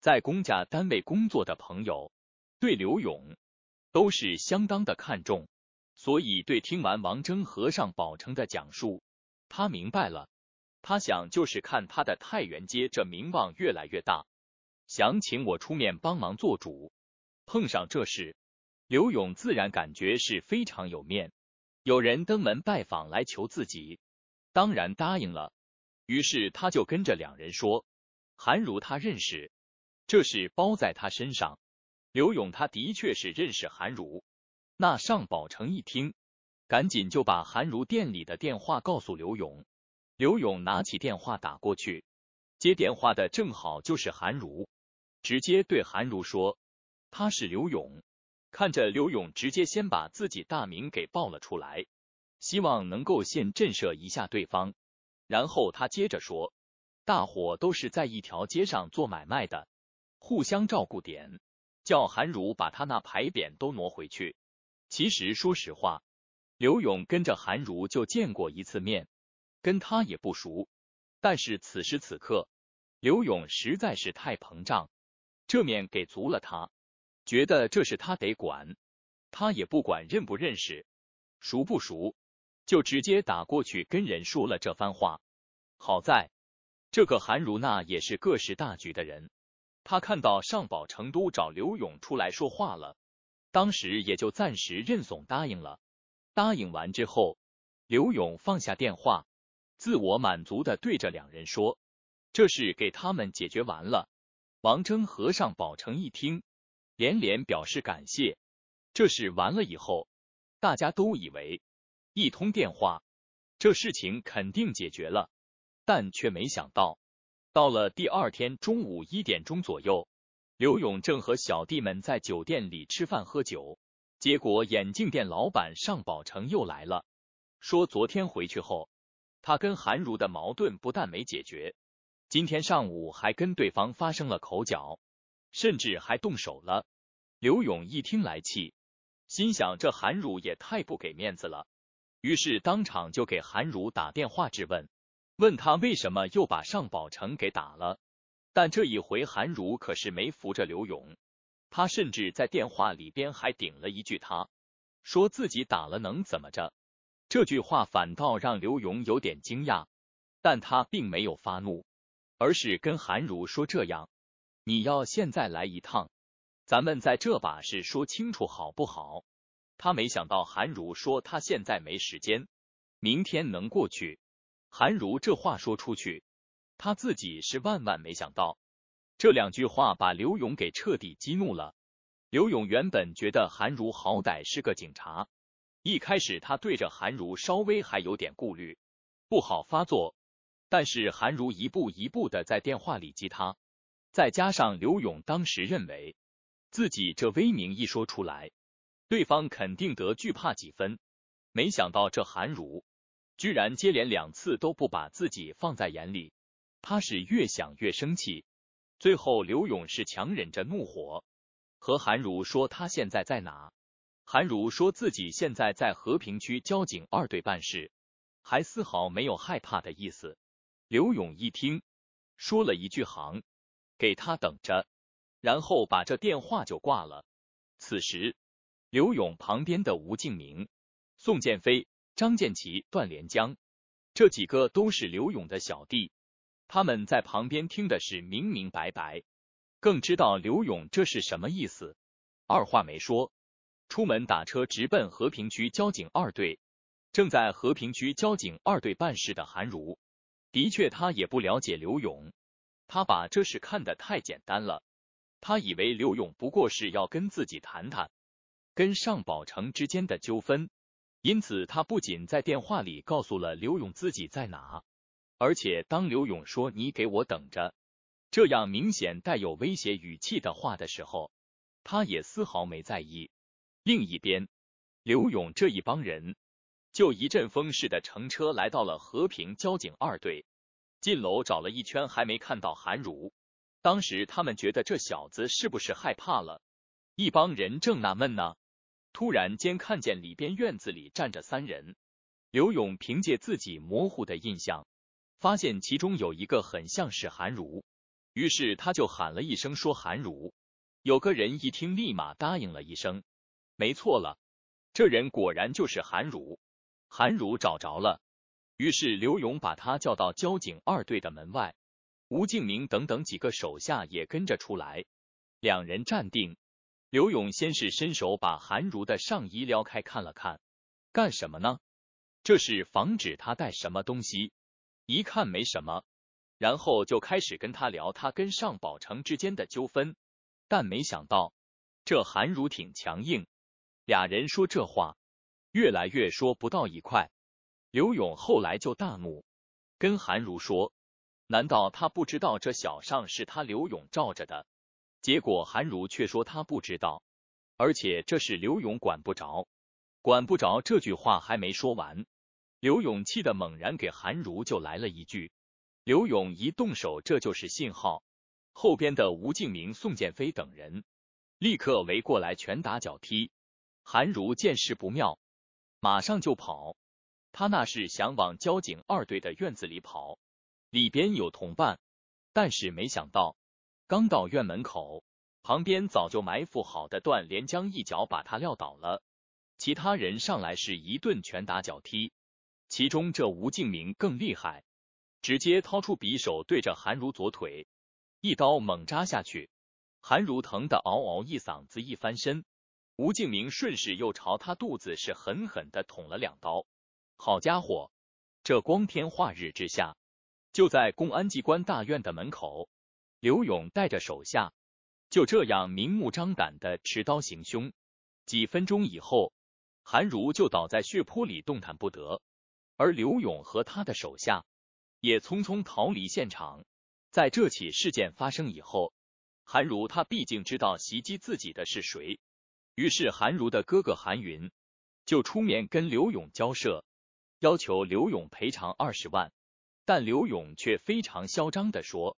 在公家单位工作的朋友，对刘勇都是相当的看重。所以，对听完王征和尚宝成的讲述。他明白了，他想就是看他的太原街这名望越来越大，想请我出面帮忙做主。碰上这事，刘勇自然感觉是非常有面，有人登门拜访来求自己，当然答应了。于是他就跟着两人说：“韩如他认识，这事包在他身上。”刘勇他的确是认识韩如。那尚宝成一听。赶紧就把韩如店里的电话告诉刘勇，刘勇拿起电话打过去，接电话的正好就是韩如，直接对韩如说：“他是刘勇。”看着刘勇直接先把自己大名给报了出来，希望能够先震慑一下对方，然后他接着说：“大伙都是在一条街上做买卖的，互相照顾点，叫韩如把他那牌匾都挪回去。”其实说实话。刘勇跟着韩如就见过一次面，跟他也不熟。但是此时此刻，刘勇实在是太膨胀，这面给足了他，觉得这事他得管，他也不管认不认识、熟不熟，就直接打过去跟人说了这番话。好在这个韩如那也是各识大局的人，他看到上宝成都找刘勇出来说话了，当时也就暂时认怂答应了。答应完之后，刘勇放下电话，自我满足的对着两人说：“这事给他们解决完了。”王征和尚宝成一听，连连表示感谢。这事完了以后，大家都以为一通电话，这事情肯定解决了，但却没想到，到了第二天中午一点钟左右，刘勇正和小弟们在酒店里吃饭喝酒。结果眼镜店老板尚宝成又来了，说昨天回去后，他跟韩如的矛盾不但没解决，今天上午还跟对方发生了口角，甚至还动手了。刘勇一听来气，心想这韩如也太不给面子了，于是当场就给韩如打电话质问，问他为什么又把尚宝成给打了。但这一回韩如可是没扶着刘勇。他甚至在电话里边还顶了一句，他说自己打了能怎么着？这句话反倒让刘勇有点惊讶，但他并没有发怒，而是跟韩如说：“这样，你要现在来一趟，咱们在这把事说清楚，好不好？”他没想到韩如说他现在没时间，明天能过去。韩如这话说出去，他自己是万万没想到。这两句话把刘勇给彻底激怒了。刘勇原本觉得韩如好歹是个警察，一开始他对着韩如稍微还有点顾虑，不好发作。但是韩如一步一步的在电话里激他，再加上刘勇当时认为自己这威名一说出来，对方肯定得惧怕几分。没想到这韩如居然接连两次都不把自己放在眼里，他是越想越生气。最后，刘勇是强忍着怒火和韩如说他现在在哪。韩如说自己现在在和平区交警二队办事，还丝毫没有害怕的意思。刘勇一听，说了一句行，给他等着，然后把这电话就挂了。此时，刘勇旁边的吴敬明、宋建飞、张建奇、段连江这几个都是刘勇的小弟。他们在旁边听的是明明白白，更知道刘勇这是什么意思。二话没说，出门打车直奔和平区交警二队。正在和平区交警二队办事的韩如，的确他也不了解刘勇，他把这事看得太简单了。他以为刘勇不过是要跟自己谈谈跟尚宝成之间的纠纷，因此他不仅在电话里告诉了刘勇自己在哪。而且当刘勇说“你给我等着”这样明显带有威胁语气的话的时候，他也丝毫没在意。另一边，刘勇这一帮人就一阵风似的乘车来到了和平交警二队，进楼找了一圈还没看到韩如。当时他们觉得这小子是不是害怕了？一帮人正纳闷呢，突然间看见里边院子里站着三人。刘勇凭借自己模糊的印象。发现其中有一个很像是韩如，于是他就喊了一声说：“韩如！”有个人一听，立马答应了一声：“没错了，这人果然就是韩如。”韩如找着了，于是刘勇把他叫到交警二队的门外，吴敬明等等几个手下也跟着出来，两人站定。刘勇先是伸手把韩如的上衣撩开看了看，干什么呢？这是防止他带什么东西。一看没什么，然后就开始跟他聊他跟尚宝成之间的纠纷，但没想到这韩如挺强硬，俩人说这话越来越说不到一块。刘勇后来就大怒，跟韩如说：“难道他不知道这小尚是他刘勇罩着的？”结果韩如却说他不知道，而且这是刘勇管不着，管不着这句话还没说完。刘勇气得猛然给韩如就来了一句：“刘勇一动手，这就是信号。”后边的吴敬明、宋建飞等人立刻围过来，拳打脚踢。韩如见势不妙，马上就跑。他那是想往交警二队的院子里跑，里边有同伴。但是没想到，刚到院门口，旁边早就埋伏好的段连江一脚把他撂倒了。其他人上来是一顿拳打脚踢。其中这吴敬明更厉害，直接掏出匕首对着韩如左腿一刀猛扎下去，韩如疼得嗷嗷一嗓子，一翻身，吴敬明顺势又朝他肚子是狠狠的捅了两刀。好家伙，这光天化日之下，就在公安机关大院的门口，刘勇带着手下就这样明目张胆的持刀行凶。几分钟以后，韩如就倒在血泊里，动弹不得。而刘勇和他的手下也匆匆逃离现场。在这起事件发生以后，韩如他毕竟知道袭击自己的是谁，于是韩如的哥哥韩云就出面跟刘勇交涉，要求刘勇赔偿二十万。但刘勇却非常嚣张的说：“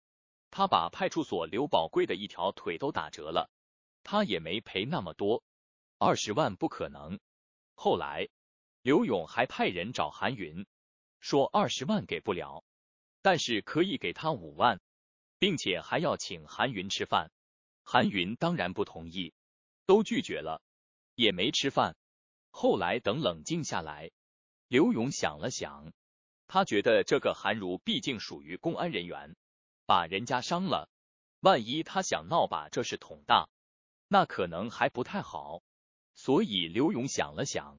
他把派出所刘宝贵的一条腿都打折了，他也没赔那么多，二十万不可能。”后来。刘勇还派人找韩云，说二十万给不了，但是可以给他五万，并且还要请韩云吃饭。韩云当然不同意，都拒绝了，也没吃饭。后来等冷静下来，刘勇想了想，他觉得这个韩如毕竟属于公安人员，把人家伤了，万一他想闹把这事捅大，那可能还不太好。所以刘勇想了想。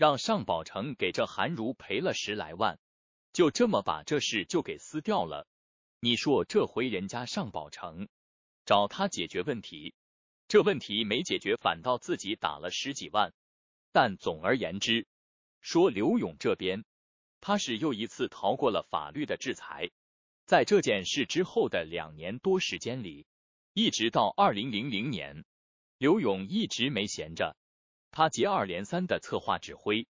让尚宝成给这韩如赔了十来万，就这么把这事就给撕掉了。你说这回人家尚宝成找他解决问题，这问题没解决，反倒自己打了十几万。但总而言之，说刘勇这边他是又一次逃过了法律的制裁。在这件事之后的两年多时间里，一直到二零零零年，刘勇一直没闲着。他接二连三的策划指挥，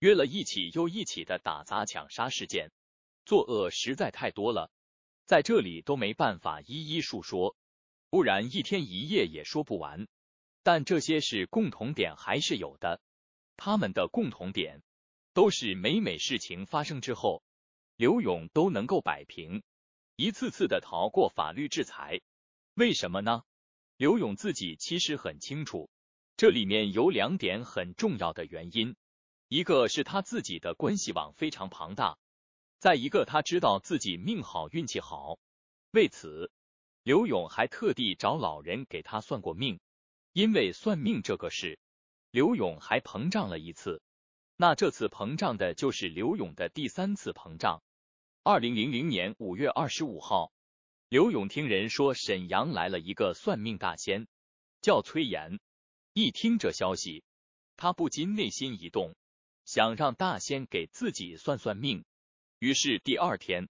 约了一起又一起的打砸抢杀事件，作恶实在太多了，在这里都没办法一一述说，不然一天一夜也说不完。但这些事共同点还是有的，他们的共同点都是每每事情发生之后，刘勇都能够摆平，一次次的逃过法律制裁。为什么呢？刘勇自己其实很清楚。这里面有两点很重要的原因，一个是他自己的关系网非常庞大，再一个他知道自己命好运气好。为此，刘勇还特地找老人给他算过命，因为算命这个事，刘勇还膨胀了一次。那这次膨胀的就是刘勇的第三次膨胀。二零零零年五月二十五号，刘勇听人说沈阳来了一个算命大仙，叫崔岩。一听这消息，他不禁内心一动，想让大仙给自己算算命。于是第二天，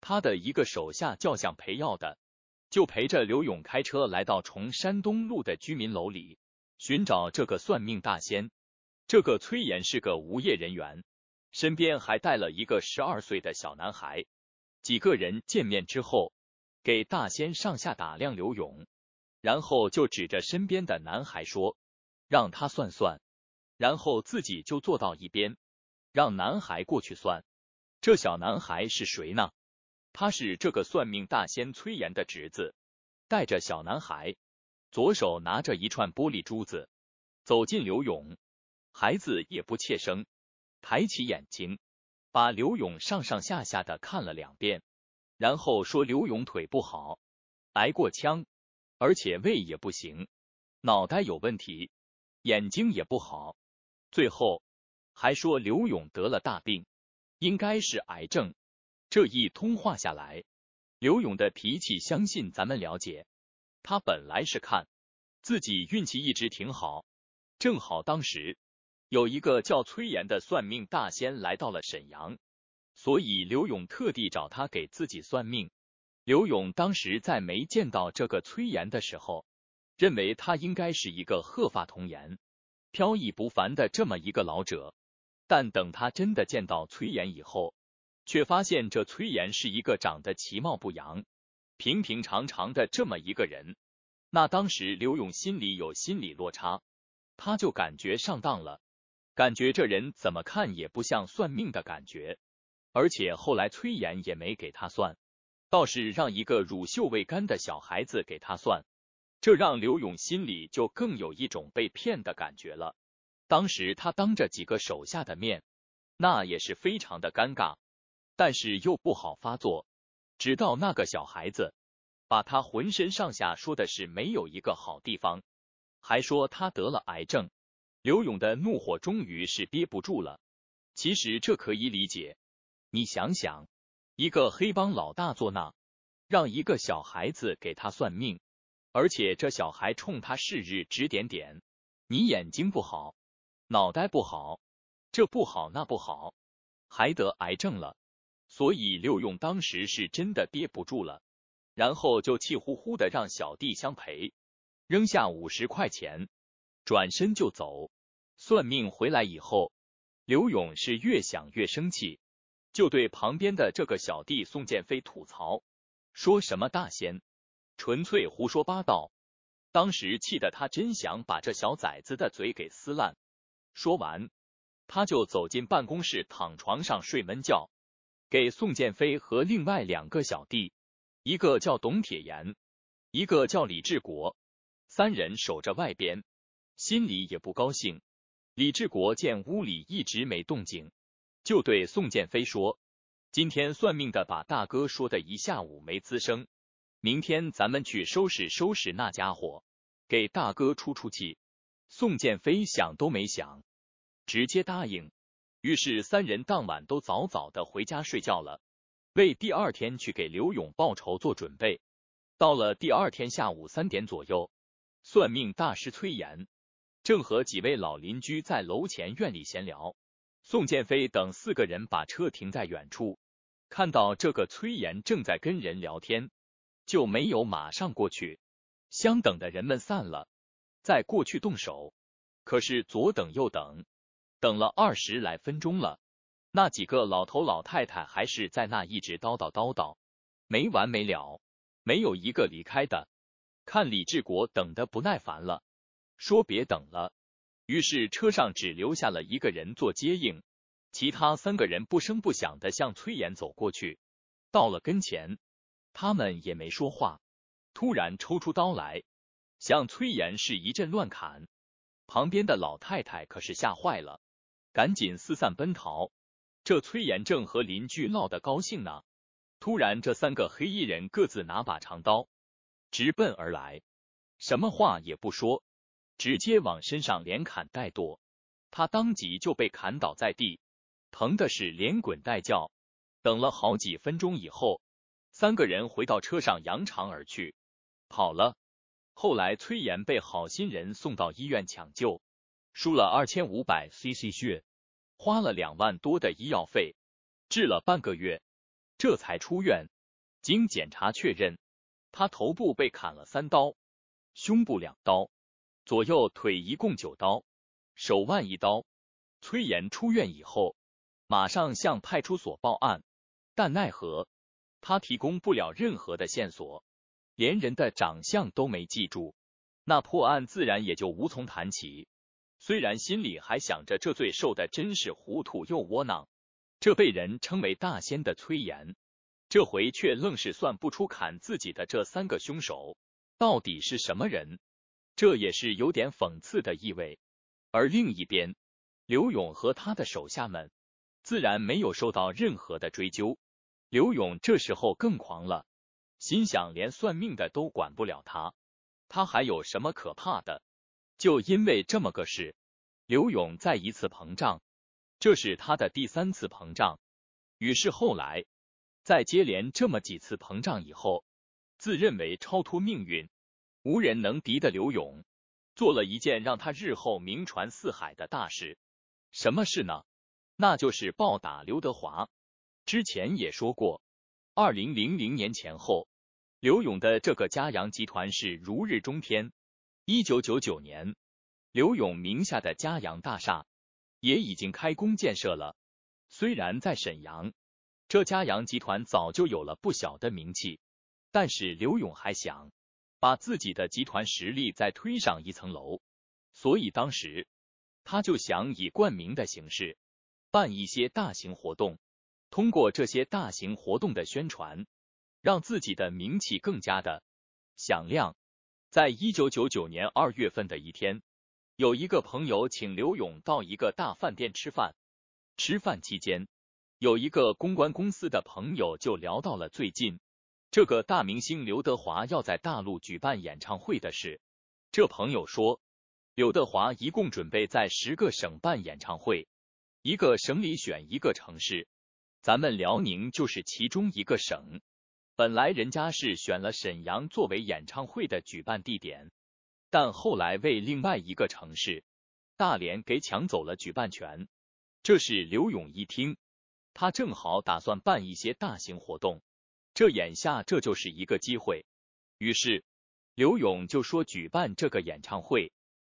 他的一个手下叫想陪药的，就陪着刘勇开车来到崇山东路的居民楼里，寻找这个算命大仙。这个崔岩是个无业人员，身边还带了一个十二岁的小男孩。几个人见面之后，给大仙上下打量刘勇，然后就指着身边的男孩说。让他算算，然后自己就坐到一边，让男孩过去算。这小男孩是谁呢？他是这个算命大仙崔岩的侄子。带着小男孩，左手拿着一串玻璃珠子，走进刘勇。孩子也不怯生，抬起眼睛，把刘勇上上下下的看了两遍，然后说：“刘勇腿不好，挨过枪，而且胃也不行，脑袋有问题。”眼睛也不好，最后还说刘勇得了大病，应该是癌症。这一通话下来，刘勇的脾气相信咱们了解。他本来是看自己运气一直挺好，正好当时有一个叫崔岩的算命大仙来到了沈阳，所以刘勇特地找他给自己算命。刘勇当时在没见到这个崔岩的时候。认为他应该是一个鹤发童颜、飘逸不凡的这么一个老者，但等他真的见到崔岩以后，却发现这崔岩是一个长得其貌不扬、平平常常的这么一个人。那当时刘勇心里有心理落差，他就感觉上当了，感觉这人怎么看也不像算命的感觉。而且后来崔岩也没给他算，倒是让一个乳臭未干的小孩子给他算。这让刘勇心里就更有一种被骗的感觉了。当时他当着几个手下的面，那也是非常的尴尬，但是又不好发作。直到那个小孩子把他浑身上下说的是没有一个好地方，还说他得了癌症，刘勇的怒火终于是憋不住了。其实这可以理解，你想想，一个黑帮老大坐那，让一个小孩子给他算命。而且这小孩冲他是日指点点，你眼睛不好，脑袋不好，这不好那不好，还得癌症了。所以刘勇当时是真的憋不住了，然后就气呼呼的让小弟相陪，扔下五十块钱，转身就走。算命回来以后，刘勇是越想越生气，就对旁边的这个小弟宋建飞吐槽，说什么大仙。纯粹胡说八道！当时气得他真想把这小崽子的嘴给撕烂。说完，他就走进办公室，躺床上睡闷觉。给宋建飞和另外两个小弟，一个叫董铁岩，一个叫李志国，三人守着外边，心里也不高兴。李志国见屋里一直没动静，就对宋建飞说：“今天算命的把大哥说的一下午没吱声。”明天咱们去收拾收拾那家伙，给大哥出出气。宋建飞想都没想，直接答应。于是三人当晚都早早的回家睡觉了，为第二天去给刘勇报仇做准备。到了第二天下午三点左右，算命大师崔岩正和几位老邻居在楼前院里闲聊。宋建飞等四个人把车停在远处，看到这个崔岩正在跟人聊天。就没有马上过去，相等的人们散了，再过去动手。可是左等右等，等了二十来分钟了，那几个老头老太太还是在那一直叨叨叨叨，没完没了，没有一个离开的。看李志国等的不耐烦了，说别等了。于是车上只留下了一个人做接应，其他三个人不声不响的向崔岩走过去。到了跟前。他们也没说话，突然抽出刀来，向崔岩是一阵乱砍。旁边的老太太可是吓坏了，赶紧四散奔逃。这崔岩正和邻居闹得高兴呢，突然这三个黑衣人各自拿把长刀，直奔而来，什么话也不说，直接往身上连砍带剁。他当即就被砍倒在地，疼的是连滚带叫。等了好几分钟以后。三个人回到车上，扬长而去，跑了。后来，崔岩被好心人送到医院抢救，输了二千五百 cc 血，花了两万多的医药费，治了半个月，这才出院。经检查确认，他头部被砍了三刀，胸部两刀，左右腿一共九刀，手腕一刀。崔岩出院以后，马上向派出所报案，但奈何。他提供不了任何的线索，连人的长相都没记住，那破案自然也就无从谈起。虽然心里还想着这罪受的真是糊涂又窝囊，这被人称为大仙的崔岩，这回却愣是算不出砍自己的这三个凶手到底是什么人，这也是有点讽刺的意味。而另一边，刘勇和他的手下们，自然没有受到任何的追究。刘勇这时候更狂了，心想连算命的都管不了他，他还有什么可怕的？就因为这么个事，刘勇再一次膨胀，这是他的第三次膨胀。于是后来，在接连这么几次膨胀以后，自认为超脱命运、无人能敌的刘勇，做了一件让他日后名传四海的大事。什么事呢？那就是暴打刘德华。之前也说过，二零零零年前后，刘勇的这个嘉阳集团是如日中天。一九九九年，刘勇名下的嘉阳大厦也已经开工建设了。虽然在沈阳，这嘉阳集团早就有了不小的名气，但是刘勇还想把自己的集团实力再推上一层楼，所以当时他就想以冠名的形式办一些大型活动。通过这些大型活动的宣传，让自己的名气更加的响亮。在一九九九年二月份的一天，有一个朋友请刘勇到一个大饭店吃饭。吃饭期间，有一个公关公司的朋友就聊到了最近这个大明星刘德华要在大陆举办演唱会的事。这朋友说，刘德华一共准备在十个省办演唱会，一个省里选一个城市。咱们辽宁就是其中一个省，本来人家是选了沈阳作为演唱会的举办地点，但后来为另外一个城市大连给抢走了举办权。这是刘勇一听，他正好打算办一些大型活动，这眼下这就是一个机会。于是刘勇就说：“举办这个演唱会，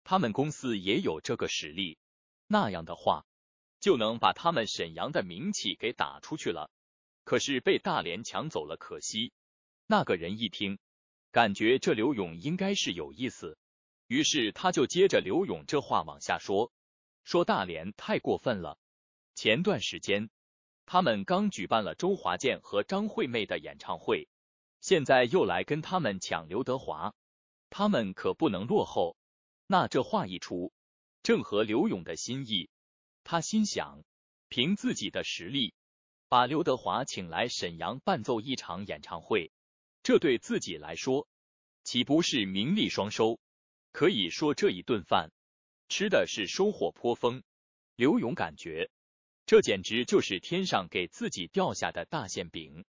他们公司也有这个实力。那样的话。”就能把他们沈阳的名气给打出去了，可是被大连抢走了，可惜。那个人一听，感觉这刘勇应该是有意思，于是他就接着刘勇这话往下说：“说大连太过分了，前段时间他们刚举办了周华健和张惠妹的演唱会，现在又来跟他们抢刘德华，他们可不能落后。”那这话一出，正合刘勇的心意。他心想，凭自己的实力把刘德华请来沈阳伴奏一场演唱会，这对自己来说岂不是名利双收？可以说这一顿饭吃的是收获颇丰。刘勇感觉这简直就是天上给自己掉下的大馅饼，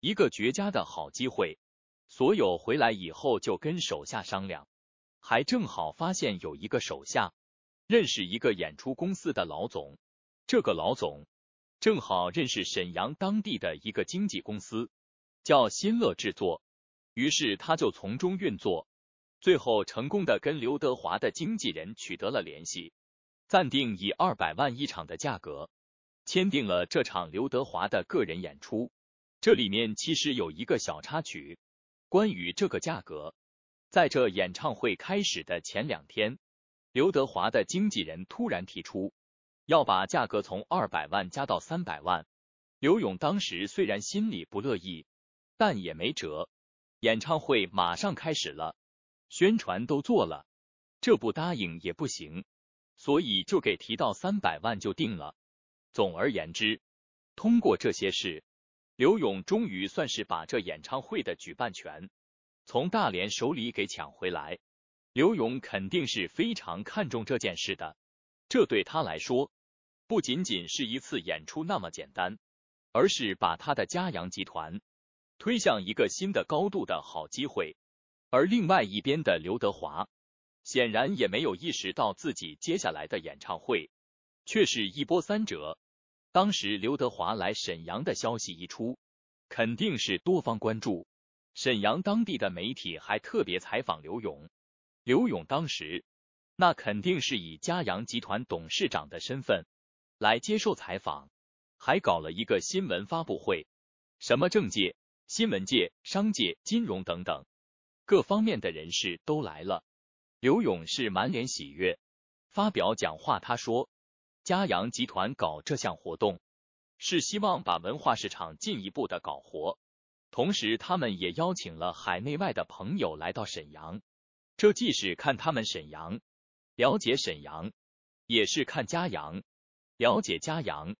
一个绝佳的好机会。所有回来以后就跟手下商量，还正好发现有一个手下。认识一个演出公司的老总，这个老总正好认识沈阳当地的一个经纪公司，叫新乐制作，于是他就从中运作，最后成功的跟刘德华的经纪人取得了联系，暂定以二百万一场的价格签订了这场刘德华的个人演出。这里面其实有一个小插曲，关于这个价格，在这演唱会开始的前两天。刘德华的经纪人突然提出要把价格从二百万加到三百万。刘勇当时虽然心里不乐意，但也没辙。演唱会马上开始了，宣传都做了，这不答应也不行，所以就给提到三百万就定了。总而言之，通过这些事，刘勇终于算是把这演唱会的举办权从大连手里给抢回来。刘勇肯定是非常看重这件事的，这对他来说不仅仅是一次演出那么简单，而是把他的嘉阳集团推向一个新的高度的好机会。而另外一边的刘德华显然也没有意识到自己接下来的演唱会却是一波三折。当时刘德华来沈阳的消息一出，肯定是多方关注。沈阳当地的媒体还特别采访刘勇。刘勇当时，那肯定是以嘉阳集团董事长的身份来接受采访，还搞了一个新闻发布会，什么政界、新闻界、商界、金融等等各方面的人士都来了。刘勇是满脸喜悦，发表讲话。他说：“嘉阳集团搞这项活动，是希望把文化市场进一步的搞活，同时他们也邀请了海内外的朋友来到沈阳。”这既是看他们沈阳，了解沈阳，也是看嘉阳，了解嘉阳。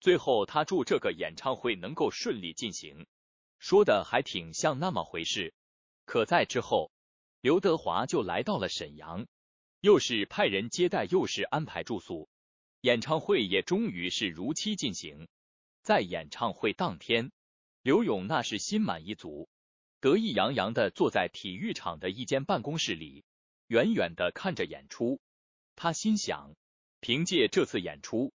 最后他祝这个演唱会能够顺利进行，说的还挺像那么回事。可在之后，刘德华就来到了沈阳，又是派人接待，又是安排住宿，演唱会也终于是如期进行。在演唱会当天，刘勇那是心满意足。得意洋洋的坐在体育场的一间办公室里，远远的看着演出。他心想：凭借这次演出，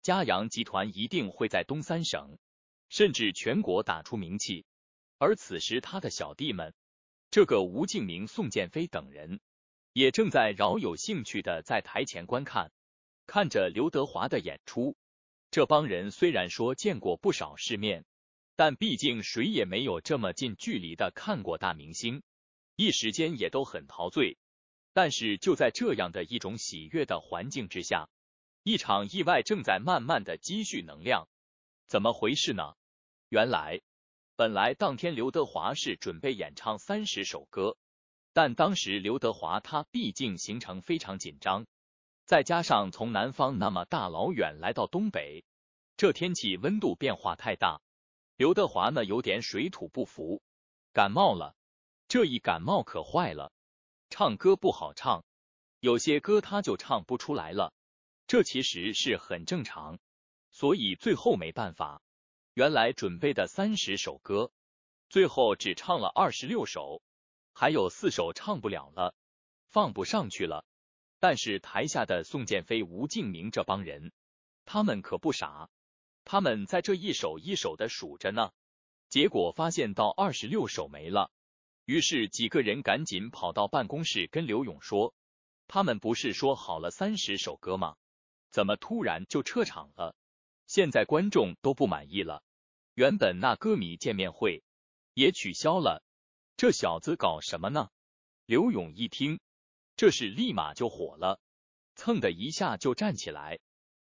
嘉阳集团一定会在东三省甚至全国打出名气。而此时，他的小弟们，这个吴敬明、宋建飞等人，也正在饶有兴趣的在台前观看，看着刘德华的演出。这帮人虽然说见过不少世面。但毕竟谁也没有这么近距离的看过大明星，一时间也都很陶醉。但是就在这样的一种喜悦的环境之下，一场意外正在慢慢的积蓄能量。怎么回事呢？原来，本来当天刘德华是准备演唱三十首歌，但当时刘德华他毕竟行程非常紧张，再加上从南方那么大老远来到东北，这天气温度变化太大。刘德华呢，有点水土不服，感冒了。这一感冒可坏了，唱歌不好唱，有些歌他就唱不出来了。这其实是很正常，所以最后没办法。原来准备的三十首歌，最后只唱了二十六首，还有四首唱不了了，放不上去了。但是台下的宋健飞、吴敬明这帮人，他们可不傻。他们在这一首一首的数着呢，结果发现到二十六首没了。于是几个人赶紧跑到办公室跟刘勇说：“他们不是说好了三十首歌吗？怎么突然就撤场了？现在观众都不满意了，原本那歌迷见面会也取消了，这小子搞什么呢？”刘勇一听，这事立马就火了，蹭的一下就站起来。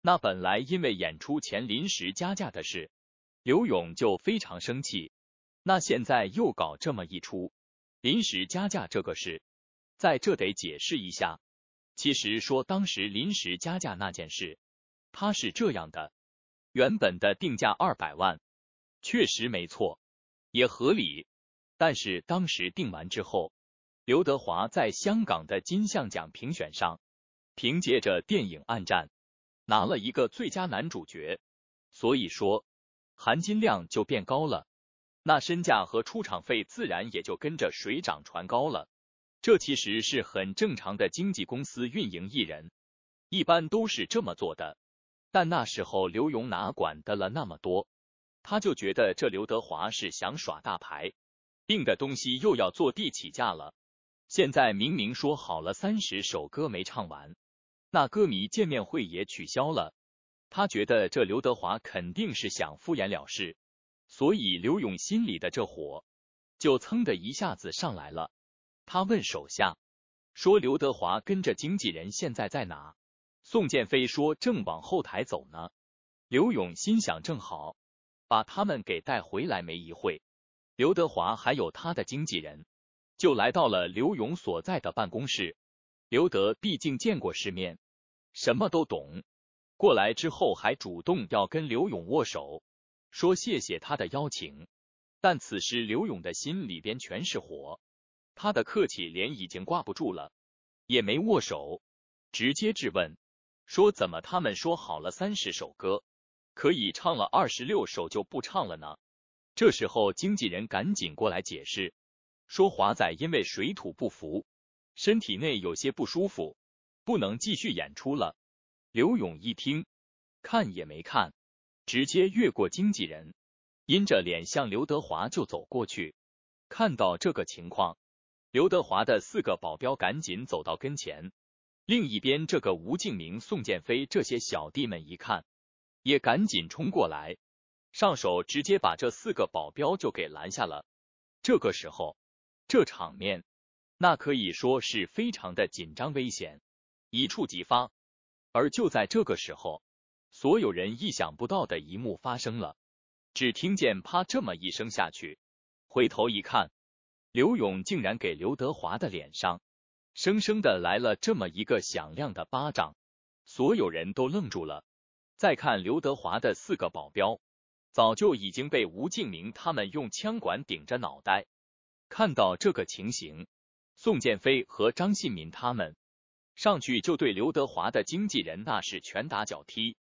那本来因为演出前临时加价的事，刘勇就非常生气。那现在又搞这么一出临时加价这个事，在这得解释一下。其实说当时临时加价那件事，他是这样的：原本的定价二百万，确实没错，也合理。但是当时定完之后，刘德华在香港的金像奖评选上，凭借着电影《暗战》。拿了一个最佳男主角，所以说含金量就变高了，那身价和出场费自然也就跟着水涨船高了。这其实是很正常的，经纪公司运营艺人一般都是这么做的。但那时候刘勇哪管得了那么多，他就觉得这刘德华是想耍大牌，订的东西又要坐地起价了。现在明明说好了三十首歌没唱完。那歌迷见面会也取消了，他觉得这刘德华肯定是想敷衍了事，所以刘勇心里的这火就蹭的一下子上来了。他问手下说：“刘德华跟着经纪人现在在哪？”宋建飞说：“正往后台走呢。”刘勇心想：“正好把他们给带回来。”没一会，刘德华还有他的经纪人就来到了刘勇所在的办公室。刘德毕竟见过世面，什么都懂。过来之后还主动要跟刘勇握手，说谢谢他的邀请。但此时刘勇的心里边全是火，他的客气脸已经挂不住了，也没握手，直接质问说：“怎么他们说好了三十首歌，可以唱了二十六首就不唱了呢？”这时候经纪人赶紧过来解释，说华仔因为水土不服。身体内有些不舒服，不能继续演出了。刘勇一听，看也没看，直接越过经纪人，阴着脸向刘德华就走过去。看到这个情况，刘德华的四个保镖赶紧走到跟前。另一边，这个吴敬明、宋建飞这些小弟们一看，也赶紧冲过来，上手直接把这四个保镖就给拦下了。这个时候，这场面。那可以说是非常的紧张危险，一触即发。而就在这个时候，所有人意想不到的一幕发生了。只听见啪这么一声下去，回头一看，刘勇竟然给刘德华的脸上，生生的来了这么一个响亮的巴掌。所有人都愣住了。再看刘德华的四个保镖，早就已经被吴敬明他们用枪管顶着脑袋。看到这个情形。宋建飞和张信民他们上去就对刘德华的经纪人那是拳打脚踢，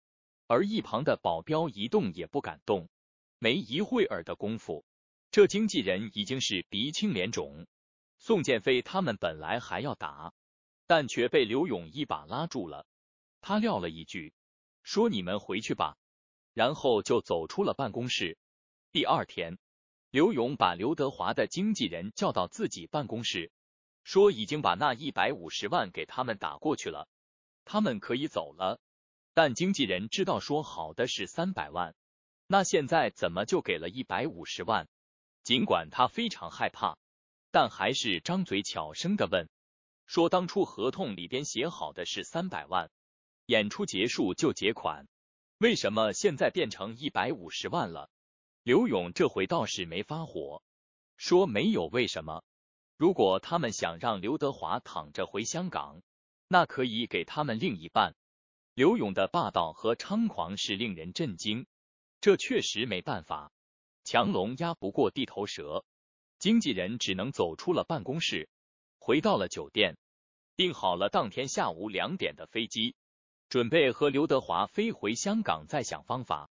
而一旁的保镖一动也不敢动。没一会儿的功夫，这经纪人已经是鼻青脸肿。宋建飞他们本来还要打，但却被刘勇一把拉住了。他撂了一句说：“你们回去吧。”然后就走出了办公室。第二天，刘勇把刘德华的经纪人叫到自己办公室。说已经把那一百五十万给他们打过去了，他们可以走了。但经纪人知道说好的是三百万，那现在怎么就给了一百五十万？尽管他非常害怕，但还是张嘴悄声的问：“说当初合同里边写好的是三百万，演出结束就结款，为什么现在变成一百五十万了？”刘勇这回倒是没发火，说没有为什么。如果他们想让刘德华躺着回香港，那可以给他们另一半。刘勇的霸道和猖狂是令人震惊，这确实没办法，强龙压不过地头蛇。经纪人只能走出了办公室，回到了酒店，订好了当天下午两点的飞机，准备和刘德华飞回香港，再想方法。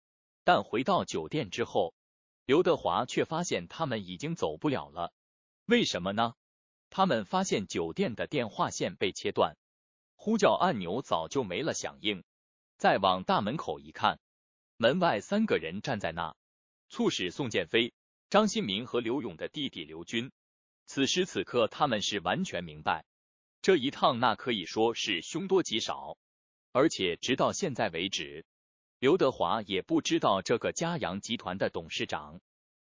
但回到酒店之后，刘德华却发现他们已经走不了了。为什么呢？他们发现酒店的电话线被切断，呼叫按钮早就没了响应。再往大门口一看，门外三个人站在那，促使宋建飞、张新民和刘勇的弟弟刘军。此时此刻，他们是完全明白，这一趟那可以说是凶多吉少。而且直到现在为止，刘德华也不知道这个嘉阳集团的董事长。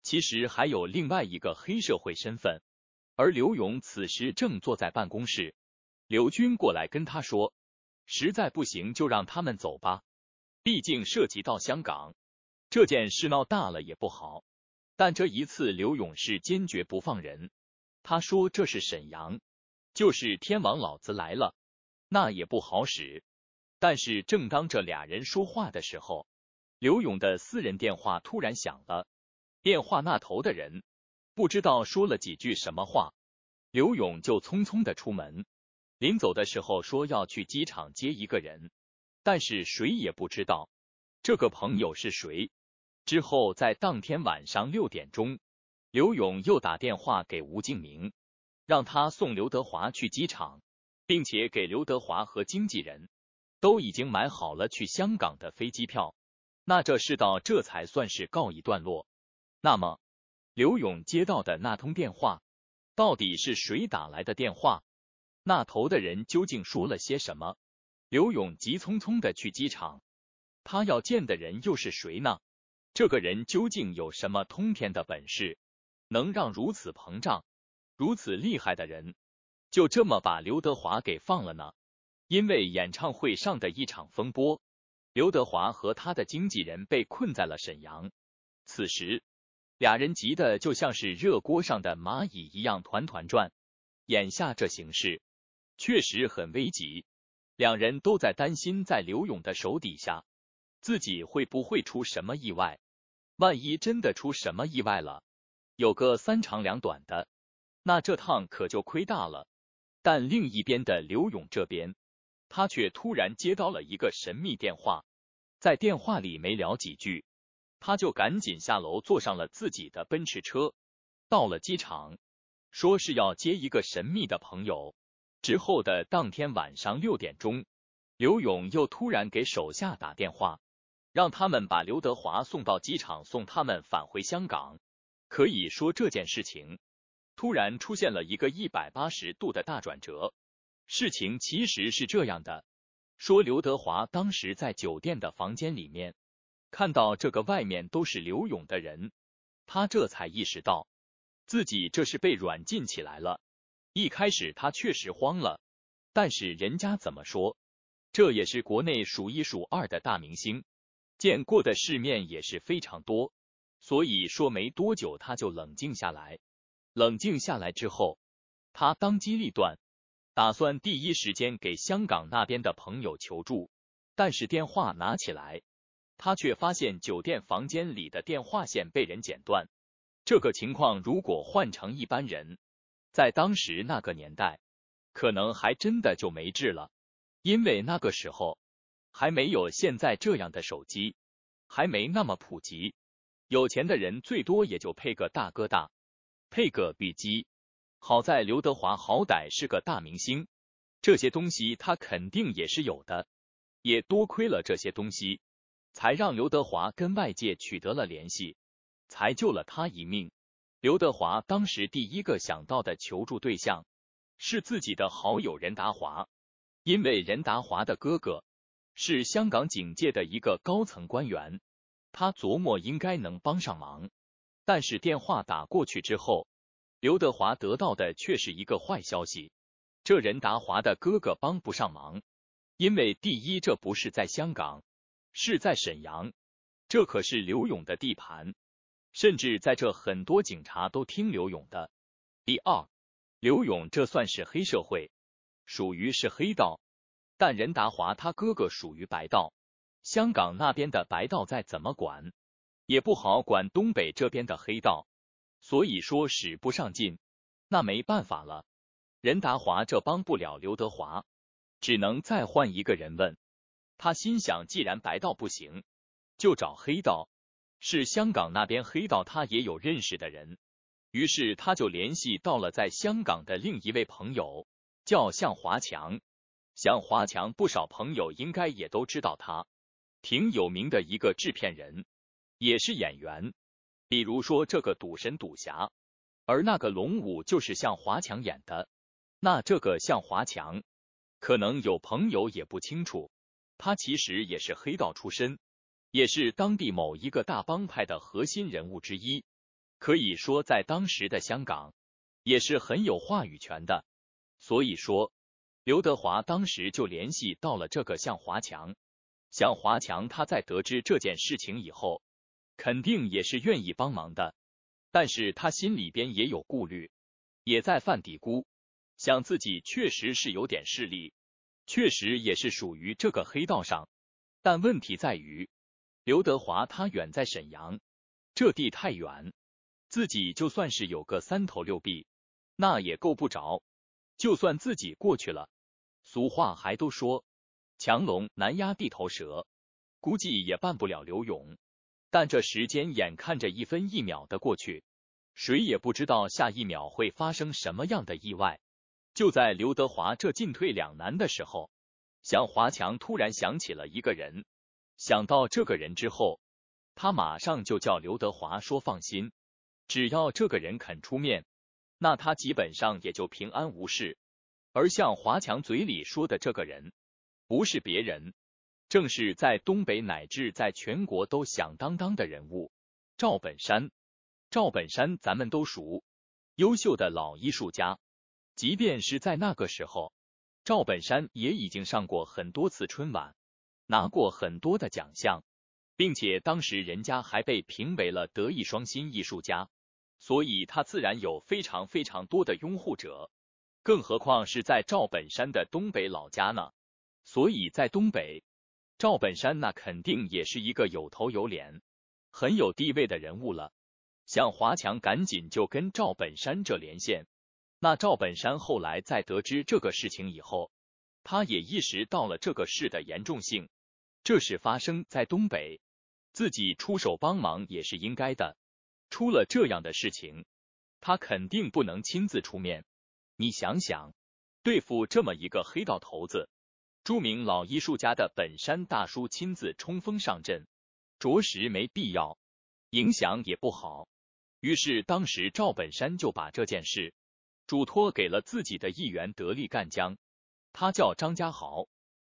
其实还有另外一个黑社会身份，而刘勇此时正坐在办公室。刘军过来跟他说：“实在不行就让他们走吧，毕竟涉及到香港这件事闹大了也不好。”但这一次刘勇是坚决不放人。他说：“这是沈阳，就是天王老子来了那也不好使。”但是正当这俩人说话的时候，刘勇的私人电话突然响了。电话那头的人不知道说了几句什么话，刘勇就匆匆的出门。临走的时候说要去机场接一个人，但是谁也不知道这个朋友是谁。之后在当天晚上六点钟，刘勇又打电话给吴敬明，让他送刘德华去机场，并且给刘德华和经纪人都已经买好了去香港的飞机票。那这事到这才算是告一段落。那么，刘勇接到的那通电话，到底是谁打来的电话？那头的人究竟说了些什么？刘勇急匆匆的去机场，他要见的人又是谁呢？这个人究竟有什么通天的本事，能让如此膨胀、如此厉害的人，就这么把刘德华给放了呢？因为演唱会上的一场风波，刘德华和他的经纪人被困在了沈阳。此时。俩人急得就像是热锅上的蚂蚁一样团团转，眼下这形势确实很危急，两人都在担心，在刘勇的手底下自己会不会出什么意外，万一真的出什么意外了，有个三长两短的，那这趟可就亏大了。但另一边的刘勇这边，他却突然接到了一个神秘电话，在电话里没聊几句。他就赶紧下楼坐上了自己的奔驰车，到了机场，说是要接一个神秘的朋友。之后的当天晚上六点钟，刘勇又突然给手下打电话，让他们把刘德华送到机场，送他们返回香港。可以说这件事情突然出现了一个一百八十度的大转折。事情其实是这样的：说刘德华当时在酒店的房间里面。看到这个外面都是刘勇的人，他这才意识到自己这是被软禁起来了。一开始他确实慌了，但是人家怎么说？这也是国内数一数二的大明星，见过的世面也是非常多。所以说没多久他就冷静下来。冷静下来之后，他当机立断，打算第一时间给香港那边的朋友求助。但是电话拿起来。他却发现酒店房间里的电话线被人剪断。这个情况如果换成一般人，在当时那个年代，可能还真的就没治了。因为那个时候还没有现在这样的手机，还没那么普及。有钱的人最多也就配个大哥大，配个 B 机。好在刘德华好歹是个大明星，这些东西他肯定也是有的。也多亏了这些东西。才让刘德华跟外界取得了联系，才救了他一命。刘德华当时第一个想到的求助对象是自己的好友任达华，因为任达华的哥哥是香港警界的一个高层官员，他琢磨应该能帮上忙。但是电话打过去之后，刘德华得到的却是一个坏消息：这任达华的哥哥帮不上忙，因为第一这不是在香港。是在沈阳，这可是刘勇的地盘，甚至在这很多警察都听刘勇的。第二，刘勇这算是黑社会，属于是黑道，但任达华他哥哥属于白道，香港那边的白道再怎么管，也不好管东北这边的黑道，所以说使不上劲，那没办法了，任达华这帮不了刘德华，只能再换一个人问。他心想，既然白道不行，就找黑道。是香港那边黑道，他也有认识的人。于是他就联系到了在香港的另一位朋友，叫向华强。向华强不少朋友应该也都知道他，挺有名的一个制片人，也是演员。比如说这个赌神赌侠，而那个龙武就是向华强演的。那这个向华强，可能有朋友也不清楚。他其实也是黑道出身，也是当地某一个大帮派的核心人物之一，可以说在当时的香港也是很有话语权的。所以说，刘德华当时就联系到了这个向华强。向华强他在得知这件事情以后，肯定也是愿意帮忙的，但是他心里边也有顾虑，也在犯嘀咕，想自己确实是有点势力。确实也是属于这个黑道上，但问题在于，刘德华他远在沈阳，这地太远，自己就算是有个三头六臂，那也够不着。就算自己过去了，俗话还都说，强龙难压地头蛇，估计也办不了刘勇。但这时间眼看着一分一秒的过去，谁也不知道下一秒会发生什么样的意外。就在刘德华这进退两难的时候，向华强突然想起了一个人。想到这个人之后，他马上就叫刘德华说：“放心，只要这个人肯出面，那他基本上也就平安无事。”而向华强嘴里说的这个人，不是别人，正是在东北乃至在全国都响当当的人物——赵本山。赵本山咱们都熟，优秀的老艺术家。即便是在那个时候，赵本山也已经上过很多次春晚，拿过很多的奖项，并且当时人家还被评为了德艺双馨艺术家，所以他自然有非常非常多的拥护者。更何况是在赵本山的东北老家呢，所以在东北，赵本山那肯定也是一个有头有脸、很有地位的人物了。向华强赶紧就跟赵本山这连线。那赵本山后来在得知这个事情以后，他也意识到了这个事的严重性。这事发生在东北，自己出手帮忙也是应该的。出了这样的事情，他肯定不能亲自出面。你想想，对付这么一个黑道头子，著名老艺术家的本山大叔亲自冲锋上阵，着实没必要，影响也不好。于是当时赵本山就把这件事。嘱托给了自己的一员得力干将，他叫张家豪，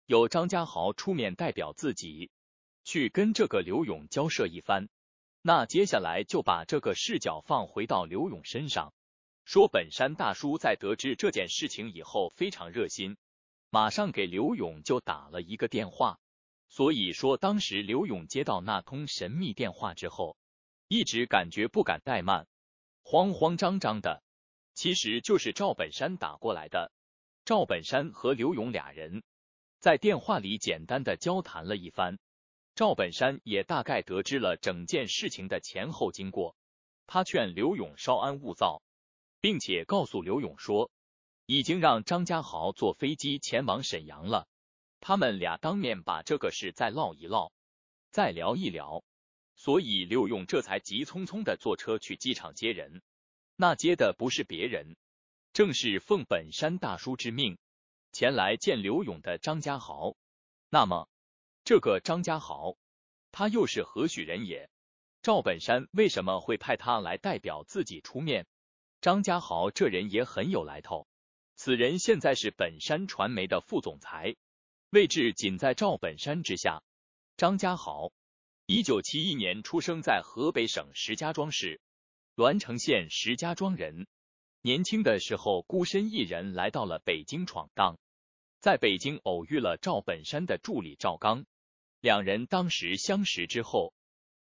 由张家豪出面代表自己去跟这个刘勇交涉一番。那接下来就把这个视角放回到刘勇身上，说本山大叔在得知这件事情以后非常热心，马上给刘勇就打了一个电话。所以说当时刘勇接到那通神秘电话之后，一直感觉不敢怠慢，慌慌张张的。其实就是赵本山打过来的。赵本山和刘勇俩人在电话里简单的交谈了一番，赵本山也大概得知了整件事情的前后经过。他劝刘勇稍安勿躁，并且告诉刘勇说，已经让张家豪坐飞机前往沈阳了，他们俩当面把这个事再唠一唠，再聊一聊。所以刘勇这才急匆匆的坐车去机场接人。那接的不是别人，正是奉本山大叔之命前来见刘勇的张家豪。那么，这个张家豪，他又是何许人也？赵本山为什么会派他来代表自己出面？张家豪这人也很有来头，此人现在是本山传媒的副总裁，位置仅在赵本山之下。张家豪，一九七一年出生在河北省石家庄市。栾城县石家庄人，年轻的时候孤身一人来到了北京闯荡，在北京偶遇了赵本山的助理赵刚，两人当时相识之后，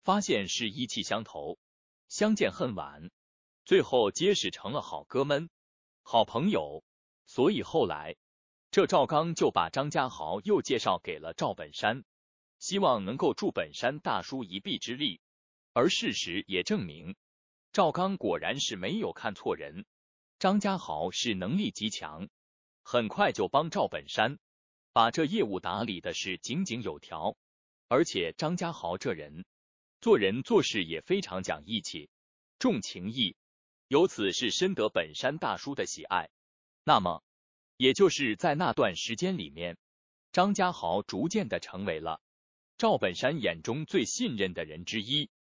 发现是意气相投，相见恨晚，最后结识成了好哥们、好朋友。所以后来这赵刚就把张家豪又介绍给了赵本山，希望能够助本山大叔一臂之力，而事实也证明。赵刚果然是没有看错人，张家豪是能力极强，很快就帮赵本山把这业务打理的是井井有条。而且张家豪这人做人做事也非常讲义气，重情义，由此是深得本山大叔的喜爱。那么，也就是在那段时间里面，张家豪逐渐的成为了赵本山眼中最信任的人之一。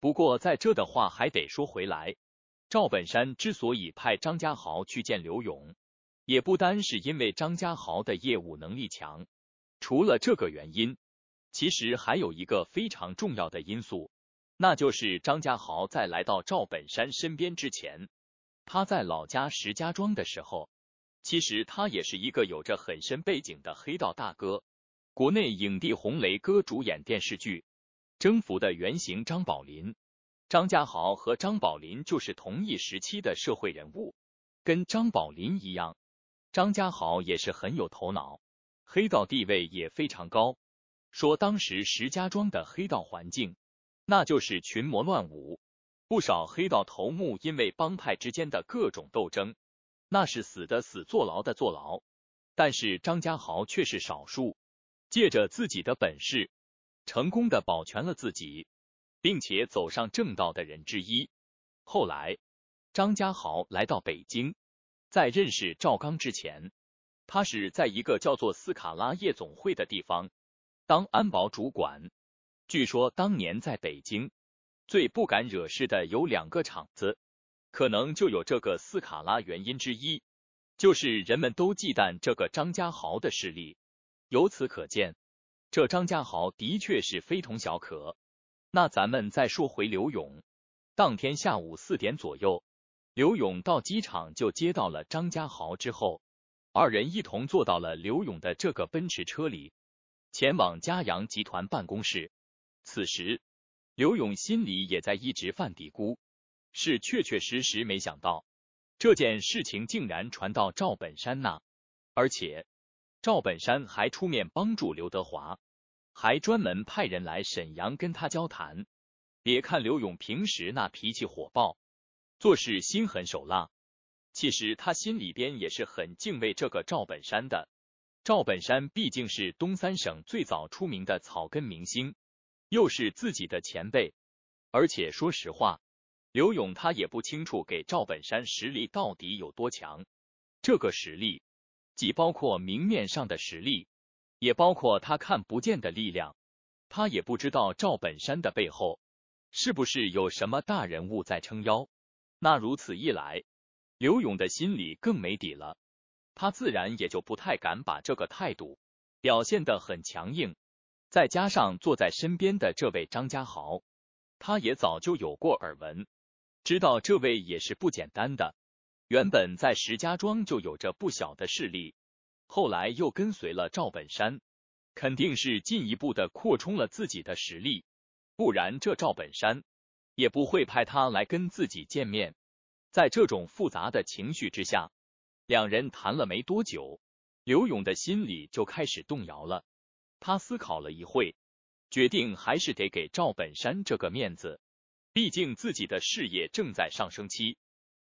不过，在这的话还得说回来，赵本山之所以派张家豪去见刘勇，也不单是因为张家豪的业务能力强，除了这个原因，其实还有一个非常重要的因素，那就是张家豪在来到赵本山身边之前，他在老家石家庄的时候，其实他也是一个有着很深背景的黑道大哥，国内影帝洪雷哥主演电视剧。征服的原型张宝林，张家豪和张宝林就是同一时期的社会人物，跟张宝林一样，张家豪也是很有头脑，黑道地位也非常高。说当时石家庄的黑道环境，那就是群魔乱舞，不少黑道头目因为帮派之间的各种斗争，那是死的死，坐牢的坐牢。但是张家豪却是少数，借着自己的本事。成功的保全了自己，并且走上正道的人之一。后来，张家豪来到北京，在认识赵刚之前，他是在一个叫做斯卡拉夜总会的地方当安保主管。据说当年在北京最不敢惹事的有两个厂子，可能就有这个斯卡拉原因之一，就是人们都忌惮这个张家豪的势力。由此可见。这张家豪的确是非同小可。那咱们再说回刘勇。当天下午四点左右，刘勇到机场就接到了张家豪，之后二人一同坐到了刘勇的这个奔驰车里，前往嘉阳集团办公室。此时，刘勇心里也在一直犯嘀咕，是确确实实没想到，这件事情竟然传到赵本山那，而且。赵本山还出面帮助刘德华，还专门派人来沈阳跟他交谈。别看刘勇平时那脾气火爆，做事心狠手辣，其实他心里边也是很敬畏这个赵本山的。赵本山毕竟是东三省最早出名的草根明星，又是自己的前辈，而且说实话，刘勇他也不清楚给赵本山实力到底有多强。这个实力。既包括明面上的实力，也包括他看不见的力量。他也不知道赵本山的背后是不是有什么大人物在撑腰。那如此一来，刘勇的心里更没底了。他自然也就不太敢把这个态度表现的很强硬。再加上坐在身边的这位张家豪，他也早就有过耳闻，知道这位也是不简单的。原本在石家庄就有着不小的势力，后来又跟随了赵本山，肯定是进一步的扩充了自己的实力，不然这赵本山也不会派他来跟自己见面。在这种复杂的情绪之下，两人谈了没多久，刘勇的心里就开始动摇了。他思考了一会，决定还是得给赵本山这个面子，毕竟自己的事业正在上升期。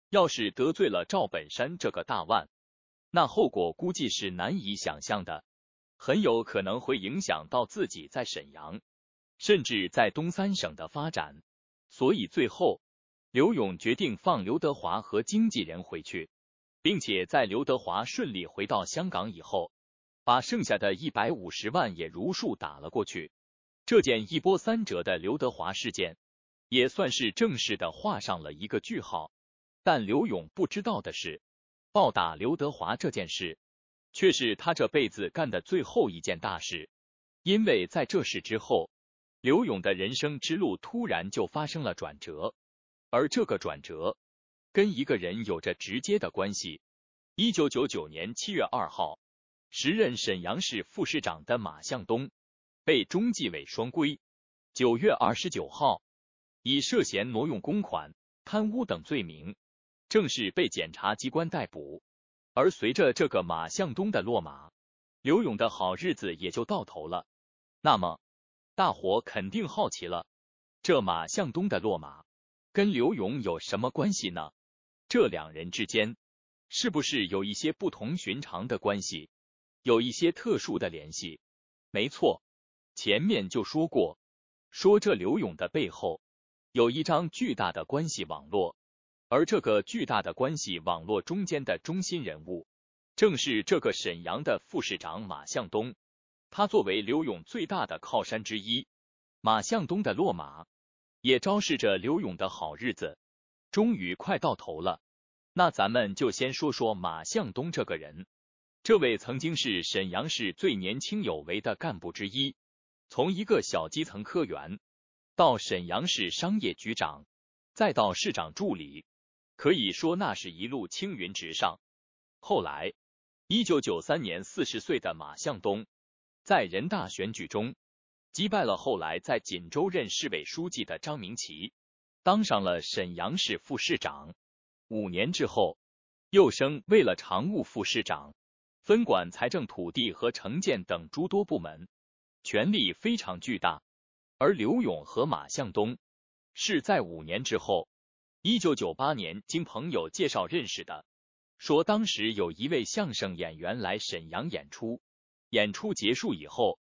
要是得罪了赵本山这个大腕，那后果估计是难以想象的，很有可能会影响到自己在沈阳，甚至在东三省的发展。所以最后，刘勇决定放刘德华和经纪人回去，并且在刘德华顺利回到香港以后，把剩下的一百五十万也如数打了过去。这件一波三折的刘德华事件，也算是正式的画上了一个句号。但刘勇不知道的是，暴打刘德华这件事，却是他这辈子干的最后一件大事。因为在这事之后，刘勇的人生之路突然就发生了转折，而这个转折跟一个人有着直接的关系。一九九九年七月二号，时任沈阳市副市长的马向东被中纪委双规。九月二十九号，以涉嫌挪用公款、贪污等罪名。正式被检察机关逮捕。而随着这个马向东的落马，刘勇的好日子也就到头了。那么，大伙肯定好奇了：这马向东的落马跟刘勇有什么关系呢？这两人之间是不是有一些不同寻常的关系，有一些特殊的联系？没错，前面就说过，说这刘勇的背后有一张巨大的关系网络。而这个巨大的关系网络中间的中心人物，正是这个沈阳的副市长马向东。他作为刘勇最大的靠山之一，马向东的落马，也昭示着刘勇的好日子终于快到头了。那咱们就先说说马向东这个人。这位曾经是沈阳市最年轻有为的干部之一，从一个小基层科员，到沈阳市商业局长，再到市长助理。可以说，那是一路青云直上。后来，一九九三年，四十岁的马向东在人大选举中击败了后来在锦州任市委书记的张明奇，当上了沈阳市副市长。五年之后，又升为了常务副市长，分管财政、土地和城建等诸多部门，权力非常巨大。而刘勇和马向东是在五年之后。一九九八年，经朋友介绍认识的。说当时有一位相声演员来沈阳演出，演出结束以后，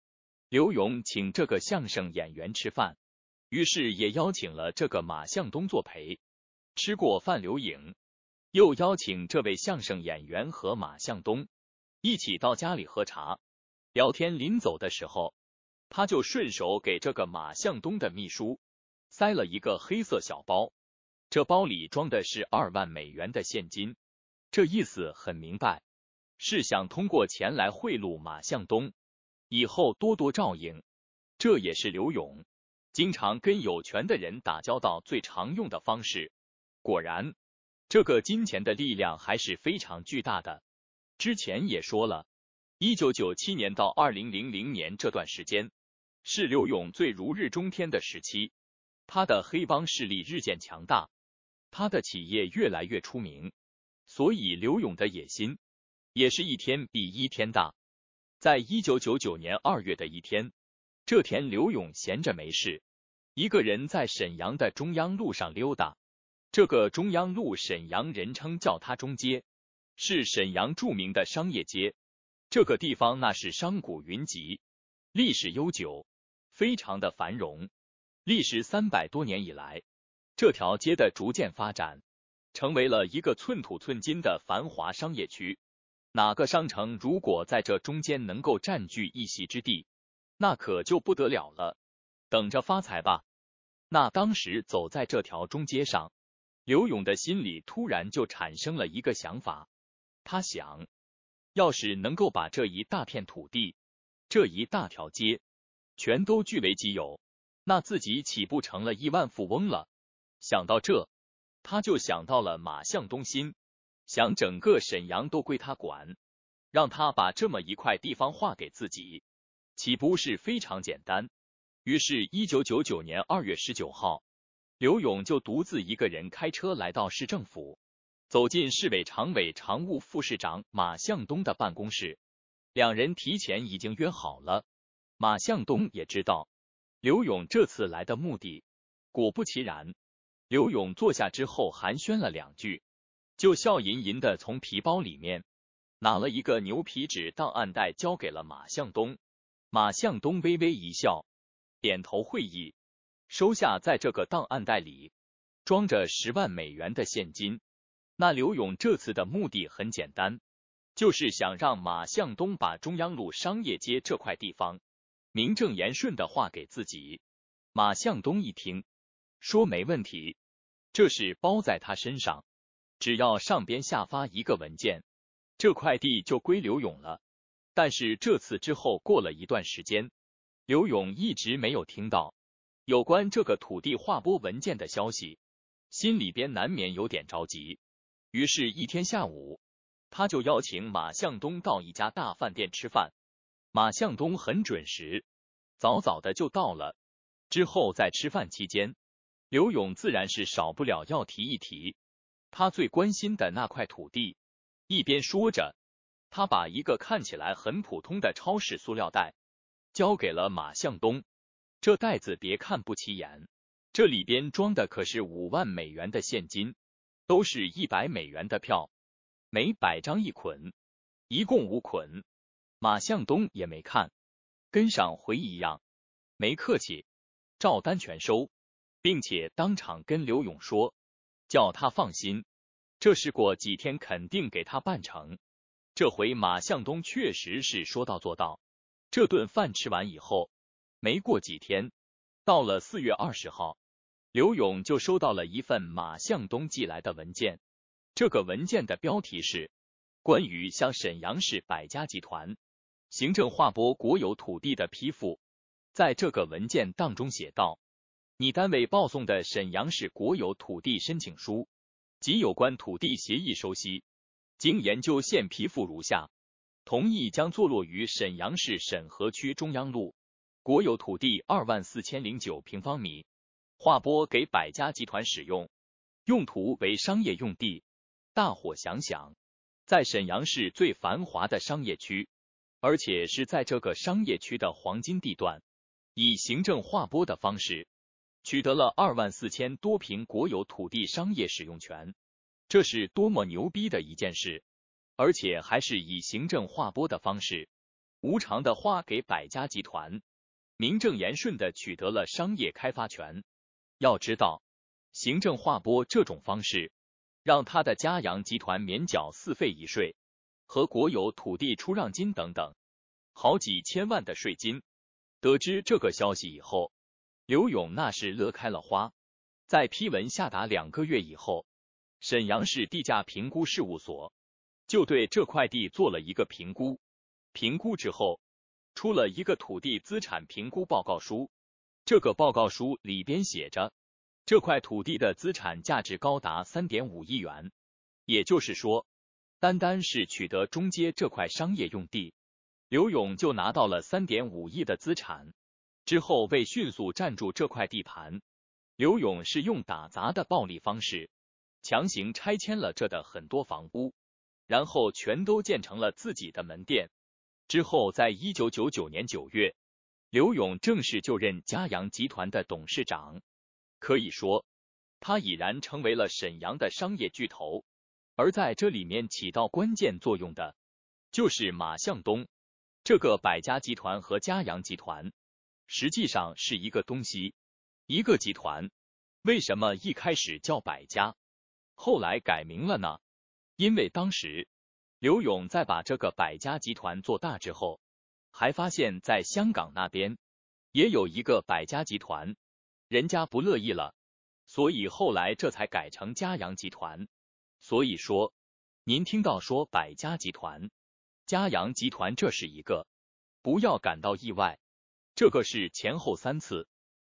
刘勇请这个相声演员吃饭，于是也邀请了这个马向东作陪。吃过饭，刘颖又邀请这位相声演员和马向东一起到家里喝茶聊天。临走的时候，他就顺手给这个马向东的秘书塞了一个黑色小包。这包里装的是二万美元的现金，这意思很明白，是想通过钱来贿赂马向东，以后多多照应。这也是刘勇经常跟有权的人打交道最常用的方式。果然，这个金钱的力量还是非常巨大的。之前也说了，一九九七年到二零零零年这段时间是刘勇最如日中天的时期，他的黑帮势力日渐强大。他的企业越来越出名，所以刘勇的野心也是一天比一天大。在一九九九年二月的一天，这天刘勇闲着没事，一个人在沈阳的中央路上溜达。这个中央路沈阳人称叫他中街，是沈阳著名的商业街。这个地方那是商贾云集，历史悠久，非常的繁荣。历史三百多年以来。这条街的逐渐发展，成为了一个寸土寸金的繁华商业区。哪个商城如果在这中间能够占据一席之地，那可就不得了了，等着发财吧。那当时走在这条中街上，刘勇的心里突然就产生了一个想法：他想，要是能够把这一大片土地、这一大条街全都据为己有，那自己岂不成了亿万富翁了？想到这，他就想到了马向东，心想整个沈阳都归他管，让他把这么一块地方划给自己，岂不是非常简单？于是，一九九九年二月十九号，刘勇就独自一个人开车来到市政府，走进市委常委、常务副市长马向东的办公室。两人提前已经约好了，马向东也知道刘勇这次来的目的，果不其然。刘勇坐下之后寒暄了两句，就笑吟吟的从皮包里面拿了一个牛皮纸档案袋，交给了马向东。马向东微微一笑，点头会意，收下。在这个档案袋里装着十万美元的现金。那刘勇这次的目的很简单，就是想让马向东把中央路商业街这块地方名正言顺的划给自己。马向东一听。说没问题，这事包在他身上，只要上边下发一个文件，这块地就归刘勇了。但是这次之后过了一段时间，刘勇一直没有听到有关这个土地划拨文件的消息，心里边难免有点着急。于是，一天下午，他就邀请马向东到一家大饭店吃饭。马向东很准时，早早的就到了。之后在吃饭期间。刘勇自然是少不了要提一提他最关心的那块土地。一边说着，他把一个看起来很普通的超市塑料袋交给了马向东。这袋子别看不起眼，这里边装的可是五万美元的现金，都是一百美元的票，每百张一捆，一共五捆。马向东也没看，跟上回一样，没客气，照单全收。并且当场跟刘勇说，叫他放心，这事过几天肯定给他办成。这回马向东确实是说到做到。这顿饭吃完以后，没过几天，到了四月二十号，刘勇就收到了一份马向东寄来的文件。这个文件的标题是《关于向沈阳市百家集团行政划拨国有土地的批复》。在这个文件当中写道。你单位报送的沈阳市国有土地申请书及有关土地协议收悉，经研究，现批复如下：同意将坐落于沈阳市沈河区中央路国有土地二万四千零九平方米划拨给百家集团使用，用途为商业用地。大伙想想，在沈阳市最繁华的商业区，而且是在这个商业区的黄金地段，以行政划拨的方式。取得了二万四千多平国有土地商业使用权，这是多么牛逼的一件事！而且还是以行政划拨的方式无偿的花给百家集团，名正言顺的取得了商业开发权。要知道，行政划拨这种方式让他的嘉阳集团免缴四费一税和国有土地出让金等等好几千万的税金。得知这个消息以后。刘勇那是乐开了花，在批文下达两个月以后，沈阳市地价评估事务所就对这块地做了一个评估。评估之后，出了一个土地资产评估报告书。这个报告书里边写着，这块土地的资产价值高达三点五亿元。也就是说，单单是取得中街这块商业用地，刘勇就拿到了三点五亿的资产。之后为迅速占住这块地盘，刘勇是用打砸的暴力方式强行拆迁了这的很多房屋，然后全都建成了自己的门店。之后，在一九九九年九月，刘勇正式就任嘉阳集团的董事长，可以说他已然成为了沈阳的商业巨头。而在这里面起到关键作用的，就是马向东这个百家集团和嘉阳集团。实际上是一个东西，一个集团。为什么一开始叫百家，后来改名了呢？因为当时刘勇在把这个百家集团做大之后，还发现，在香港那边也有一个百家集团，人家不乐意了，所以后来这才改成嘉阳集团。所以说，您听到说百家集团、嘉阳集团，这是一个，不要感到意外。这个是前后三次，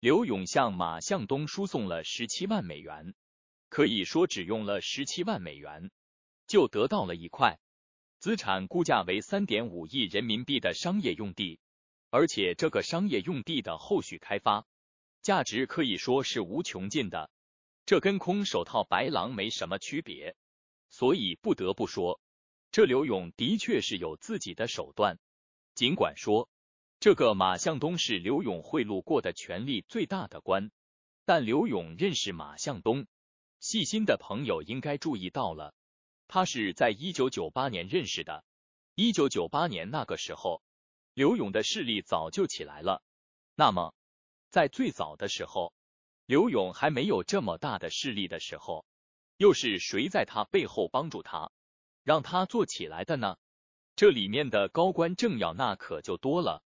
刘勇向马向东输送了十七万美元，可以说只用了十七万美元，就得到了一块资产估价为三点五亿人民币的商业用地，而且这个商业用地的后续开发价值可以说是无穷尽的，这跟空手套白狼没什么区别，所以不得不说，这刘勇的确是有自己的手段，尽管说。这个马向东是刘勇贿赂过的权力最大的官，但刘勇认识马向东，细心的朋友应该注意到了，他是在一九九八年认识的。一九九八年那个时候，刘勇的势力早就起来了。那么，在最早的时候，刘勇还没有这么大的势力的时候，又是谁在他背后帮助他，让他做起来的呢？这里面的高官政要那可就多了。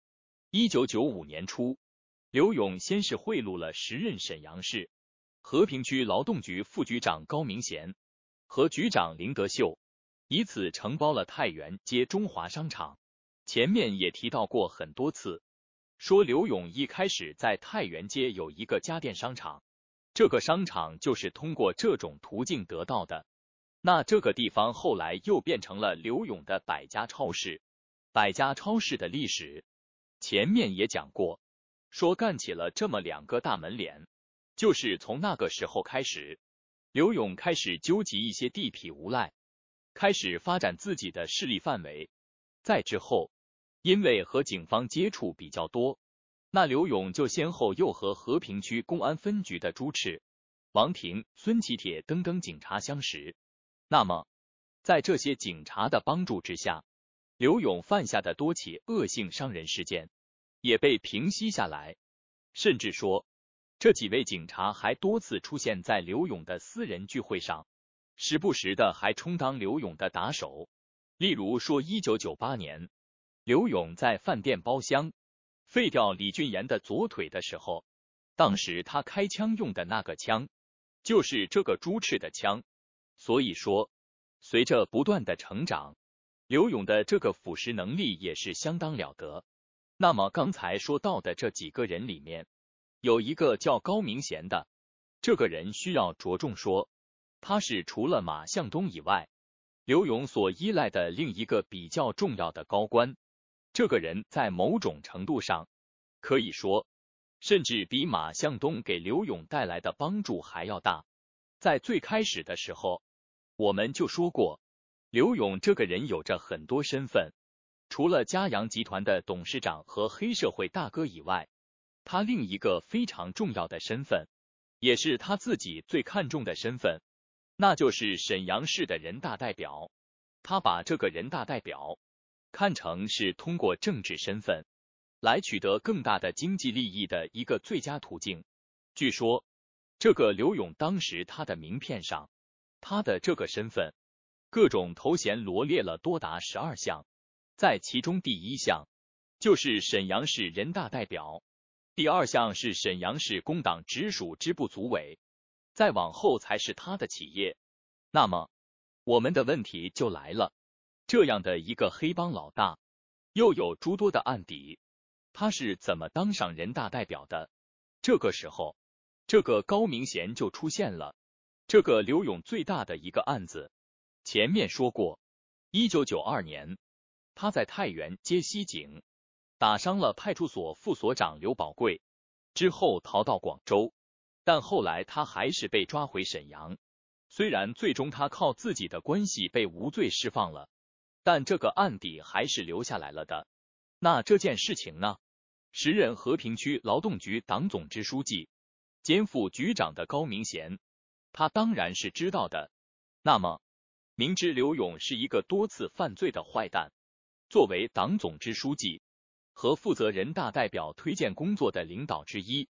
一九九五年初，刘勇先是贿赂了时任沈阳市和平区劳动局副局长高明贤和局长林德秀，以此承包了太原街中华商场。前面也提到过很多次，说刘勇一开始在太原街有一个家电商场，这个商场就是通过这种途径得到的。那这个地方后来又变成了刘勇的百家超市。百家超市的历史。前面也讲过，说干起了这么两个大门脸，就是从那个时候开始，刘勇开始纠集一些地痞无赖，开始发展自己的势力范围。再之后，因为和警方接触比较多，那刘勇就先后又和和平区公安分局的朱赤、王婷、孙启铁等等警察相识。那么，在这些警察的帮助之下。刘勇犯下的多起恶性伤人事件也被平息下来，甚至说，这几位警察还多次出现在刘勇的私人聚会上，时不时的还充当刘勇的打手。例如说，一九九八年，刘勇在饭店包厢废掉李俊岩的左腿的时候，当时他开枪用的那个枪就是这个猪翅的枪。所以说，随着不断的成长。刘勇的这个腐蚀能力也是相当了得。那么刚才说到的这几个人里面，有一个叫高明贤的，这个人需要着重说。他是除了马向东以外，刘勇所依赖的另一个比较重要的高官。这个人在某种程度上，可以说，甚至比马向东给刘勇带来的帮助还要大。在最开始的时候，我们就说过。刘勇这个人有着很多身份，除了嘉阳集团的董事长和黑社会大哥以外，他另一个非常重要的身份，也是他自己最看重的身份，那就是沈阳市的人大代表。他把这个人大代表看成是通过政治身份来取得更大的经济利益的一个最佳途径。据说，这个刘勇当时他的名片上，他的这个身份。各种头衔罗列了多达十二项，在其中第一项就是沈阳市人大代表，第二项是沈阳市工党直属支部组委，再往后才是他的企业。那么我们的问题就来了：这样的一个黑帮老大，又有诸多的案底，他是怎么当上人大代表的？这个时候，这个高明贤就出现了，这个刘勇最大的一个案子。前面说过，一九九二年他在太原接西警，打伤了派出所副所长刘宝贵，之后逃到广州，但后来他还是被抓回沈阳。虽然最终他靠自己的关系被无罪释放了，但这个案底还是留下来了的。那这件事情呢？时任和平区劳动局党总支书记、兼副局长的高明贤，他当然是知道的。那么。明知刘勇是一个多次犯罪的坏蛋，作为党总支书记和负责人大代表推荐工作的领导之一，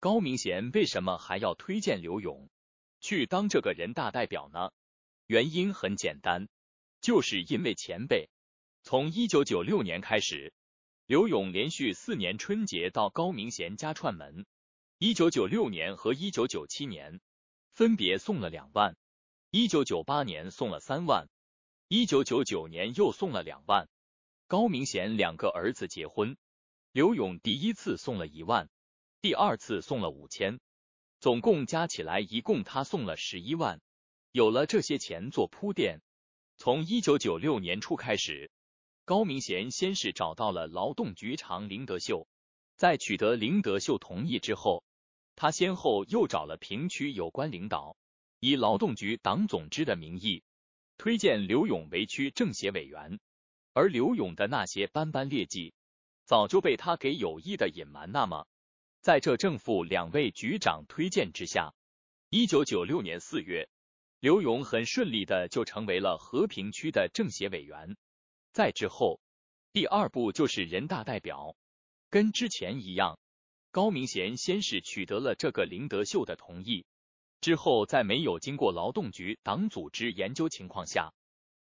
高明贤为什么还要推荐刘勇去当这个人大代表呢？原因很简单，就是因为前辈。从一九九六年开始，刘勇连续四年春节到高明贤家串门，一九九六年和一九九七年分别送了两万。一九九八年送了三万，一九九九年又送了两万。高明贤两个儿子结婚，刘勇第一次送了一万，第二次送了五千，总共加起来一共他送了十一万。有了这些钱做铺垫，从一九九六年初开始，高明贤先是找到了劳动局长林德秀，在取得林德秀同意之后，他先后又找了平区有关领导。以劳动局党总支的名义推荐刘勇为区政协委员，而刘勇的那些斑斑劣迹，早就被他给有意的隐瞒。那么，在这正副两位局长推荐之下，一九九六年四月，刘勇很顺利的就成为了和平区的政协委员。再之后，第二步就是人大代表，跟之前一样，高明贤先是取得了这个林德秀的同意。之后，在没有经过劳动局党组织研究情况下，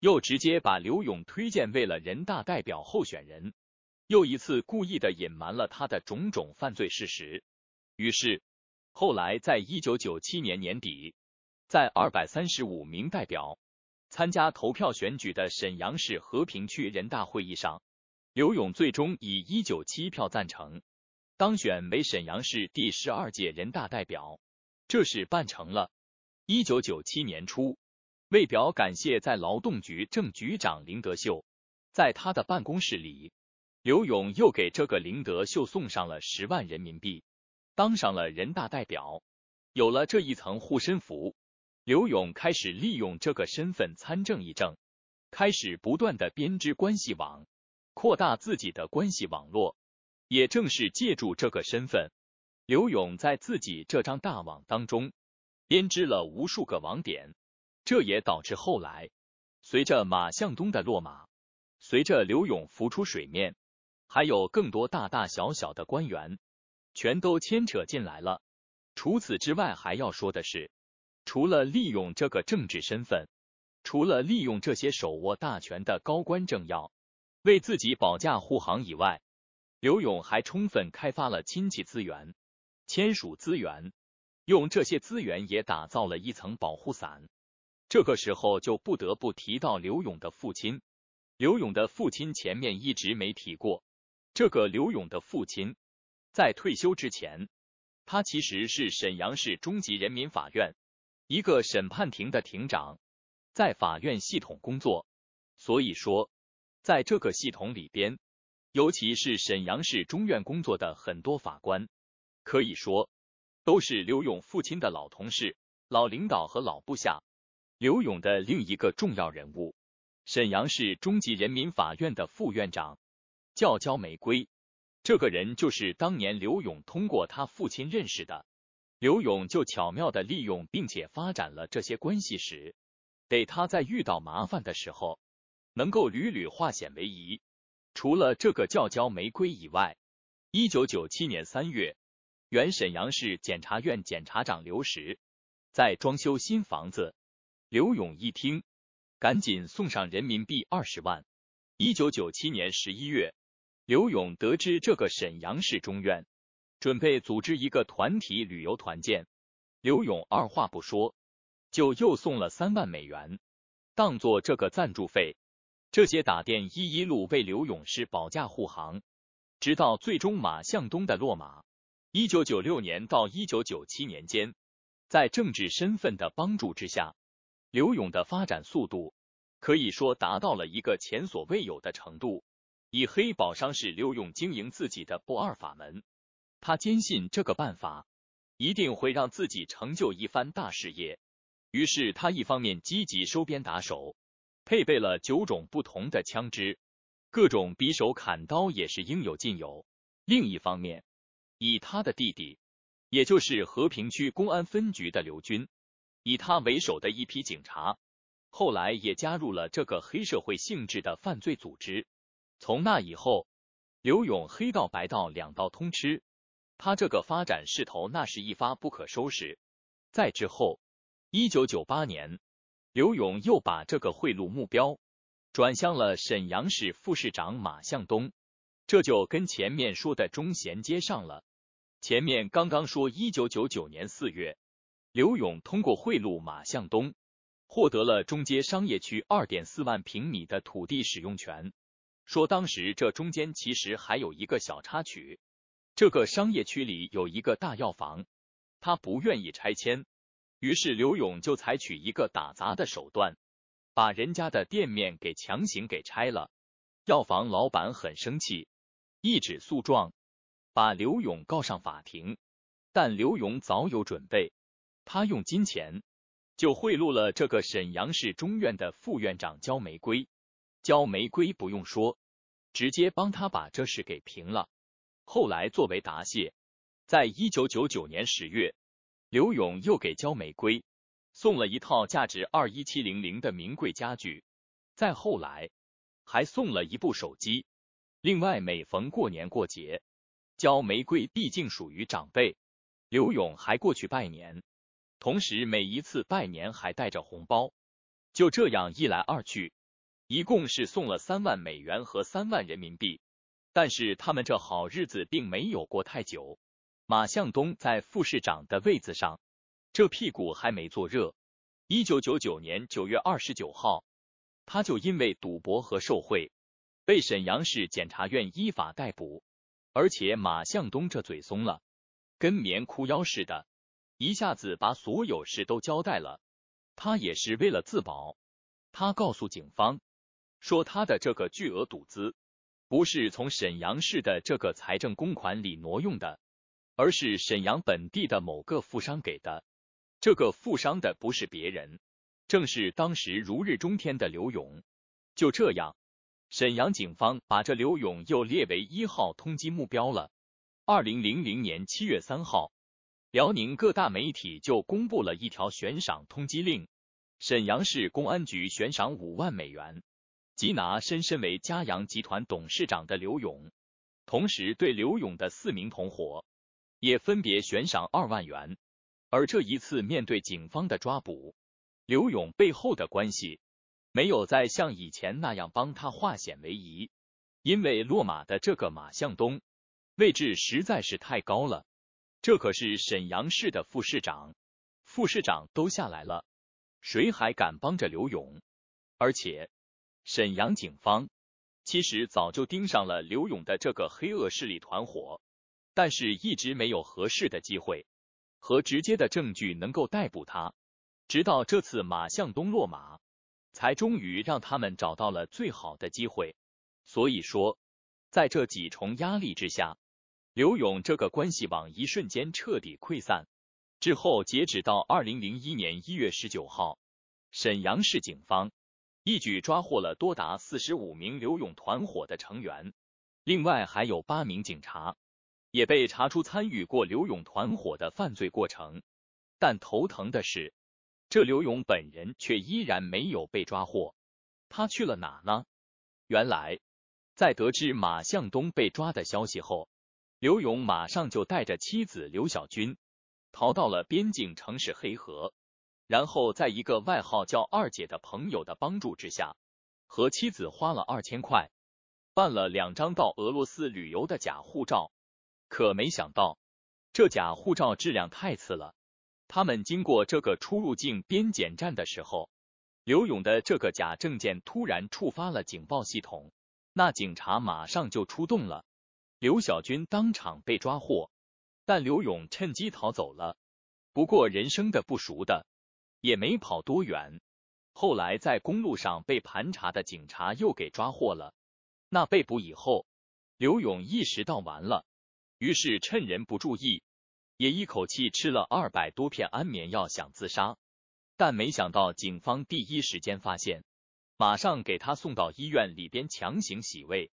又直接把刘勇推荐为了人大代表候选人，又一次故意的隐瞒了他的种种犯罪事实。于是，后来在一九九七年年底，在二百三十五名代表参加投票选举的沈阳市和平区人大会议上，刘勇最终以一九七票赞成，当选为沈阳市第十二届人大代表。这事办成了。一九九七年初，为表感谢，在劳动局正局长林德秀在他的办公室里，刘勇又给这个林德秀送上了十万人民币。当上了人大代表，有了这一层护身符，刘勇开始利用这个身份参政议政，开始不断的编织关系网，扩大自己的关系网络。也正是借助这个身份。刘勇在自己这张大网当中编织了无数个网点，这也导致后来随着马向东的落马，随着刘勇浮出水面，还有更多大大小小的官员全都牵扯进来了。除此之外，还要说的是，除了利用这个政治身份，除了利用这些手握大权的高官政要为自己保驾护航以外，刘勇还充分开发了亲戚资源。签署资源，用这些资源也打造了一层保护伞。这个时候就不得不提到刘勇的父亲。刘勇的父亲前面一直没提过。这个刘勇的父亲，在退休之前，他其实是沈阳市中级人民法院一个审判庭的庭长，在法院系统工作。所以说，在这个系统里边，尤其是沈阳市中院工作的很多法官。可以说，都是刘勇父亲的老同事、老领导和老部下。刘勇的另一个重要人物，沈阳市中级人民法院的副院长叫焦玫瑰，这个人就是当年刘勇通过他父亲认识的。刘勇就巧妙的利用并且发展了这些关系时，得他在遇到麻烦的时候能够屡屡化险为夷。除了这个叫焦玫瑰以外，一九九七年三月。原沈阳市检察院检察长刘石在装修新房子，刘勇一听，赶紧送上人民币二十万。一九九七年十一月，刘勇得知这个沈阳市中院准备组织一个团体旅游团建，刘勇二话不说，就又送了三万美元，当做这个赞助费。这些打电一一路为刘勇是保驾护航，直到最终马向东的落马。一九九六年到一九九七年间，在政治身份的帮助之下，刘勇的发展速度可以说达到了一个前所未有的程度。以黑宝商是刘勇经营自己的不二法门，他坚信这个办法一定会让自己成就一番大事业。于是他一方面积极收编打手，配备了九种不同的枪支，各种匕首、砍刀也是应有尽有；另一方面，以他的弟弟，也就是和平区公安分局的刘军，以他为首的一批警察，后来也加入了这个黑社会性质的犯罪组织。从那以后，刘勇黑道白道两道通吃，他这个发展势头那是一发不可收拾。再之后，一九九八年，刘勇又把这个贿赂目标转向了沈阳市副市长马向东，这就跟前面说的中衔接上了。前面刚刚说，一九九九年四月，刘勇通过贿赂马向东，获得了中街商业区二点四万平米的土地使用权。说当时这中间其实还有一个小插曲，这个商业区里有一个大药房，他不愿意拆迁，于是刘勇就采取一个打砸的手段，把人家的店面给强行给拆了。药房老板很生气，一纸诉状。把刘勇告上法庭，但刘勇早有准备，他用金钱就贿赂了这个沈阳市中院的副院长焦玫瑰。焦玫瑰不用说，直接帮他把这事给平了。后来作为答谢，在一九九九年十月，刘勇又给焦玫瑰送了一套价值二一七零零的名贵家具，再后来还送了一部手机。另外，每逢过年过节。交玫瑰毕竟属于长辈，刘勇还过去拜年，同时每一次拜年还带着红包。就这样一来二去，一共是送了三万美元和三万人民币。但是他们这好日子并没有过太久。马向东在副市长的位子上，这屁股还没坐热，一九九九年九月二十九号，他就因为赌博和受贿被沈阳市检察院依法逮捕。而且马向东这嘴松了，跟棉裤腰似的，一下子把所有事都交代了。他也是为了自保，他告诉警方说他的这个巨额赌资不是从沈阳市的这个财政公款里挪用的，而是沈阳本地的某个富商给的。这个富商的不是别人，正是当时如日中天的刘勇。就这样。沈阳警方把这刘勇又列为一号通缉目标了。二零零零年七月三号，辽宁各大媒体就公布了一条悬赏通缉令：沈阳市公安局悬赏五万美元缉拿深身为嘉阳集团董事长的刘勇，同时对刘勇的四名同伙也分别悬赏二万元。而这一次面对警方的抓捕，刘勇背后的关系。没有再像以前那样帮他化险为夷，因为落马的这个马向东位置实在是太高了，这可是沈阳市的副市长，副市长都下来了，谁还敢帮着刘勇？而且沈阳警方其实早就盯上了刘勇的这个黑恶势力团伙，但是一直没有合适的机会和直接的证据能够逮捕他，直到这次马向东落马。才终于让他们找到了最好的机会。所以说，在这几重压力之下，刘勇这个关系网一瞬间彻底溃散。之后，截止到二零零一年一月十九号，沈阳市警方一举抓获了多达四十五名刘勇团伙的成员，另外还有八名警察也被查出参与过刘勇团伙的犯罪过程。但头疼的是。这刘勇本人却依然没有被抓获，他去了哪呢？原来，在得知马向东被抓的消息后，刘勇马上就带着妻子刘小军逃到了边境城市黑河，然后在一个外号叫“二姐”的朋友的帮助之下，和妻子花了二千块，办了两张到俄罗斯旅游的假护照。可没想到，这假护照质量太次了。他们经过这个出入境边检站的时候，刘勇的这个假证件突然触发了警报系统，那警察马上就出动了，刘小军当场被抓获，但刘勇趁机逃走了。不过人生的不熟的，也没跑多远，后来在公路上被盘查的警察又给抓获了。那被捕以后，刘勇意识到完了，于是趁人不注意。也一口气吃了二百多片安眠药，想自杀，但没想到警方第一时间发现，马上给他送到医院里边强行洗胃，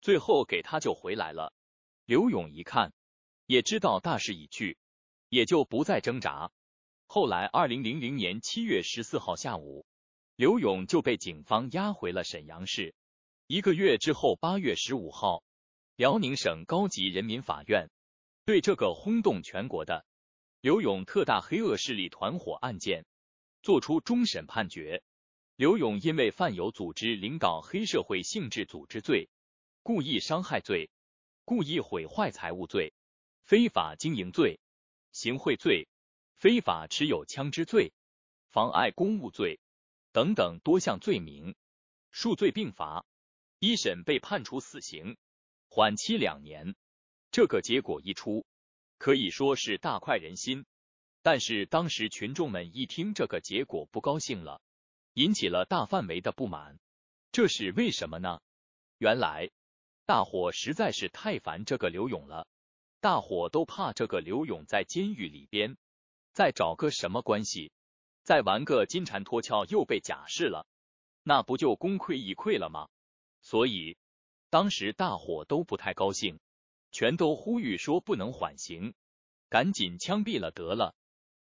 最后给他救回来了。刘勇一看，也知道大势已去，也就不再挣扎。后来，二零零零年七月十四号下午，刘勇就被警方押回了沈阳市。一个月之后，八月十五号，辽宁省高级人民法院。对这个轰动全国的刘勇特大黑恶势力团伙案件作出终审判决。刘勇因为犯有组织领导黑社会性质组织罪、故意伤害罪、故意毁坏财物罪、非法经营罪、行贿罪、非法持有枪支罪、妨碍公务罪等等多项罪名，数罪并罚，一审被判处死刑，缓期两年。这个结果一出，可以说是大快人心。但是当时群众们一听这个结果不高兴了，引起了大范围的不满。这是为什么呢？原来大伙实在是太烦这个刘勇了，大伙都怕这个刘勇在监狱里边再找个什么关系，再玩个金蝉脱壳又被假释了，那不就功亏一篑了吗？所以当时大伙都不太高兴。全都呼吁说不能缓刑，赶紧枪毙了得了。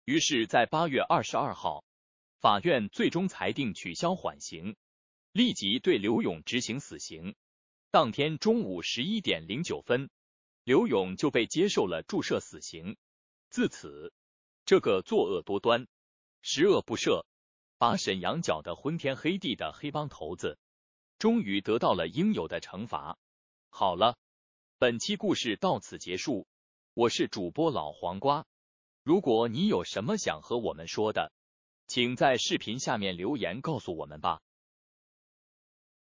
于是，在八月二十二号，法院最终裁定取消缓刑，立即对刘勇执行死刑。当天中午十一点零九分，刘勇就被接受了注射死刑。自此，这个作恶多端、十恶不赦、把沈阳搅得昏天黑地的黑帮头子，终于得到了应有的惩罚。好了。本期故事到此结束，我是主播老黄瓜。如果你有什么想和我们说的，请在视频下面留言告诉我们吧。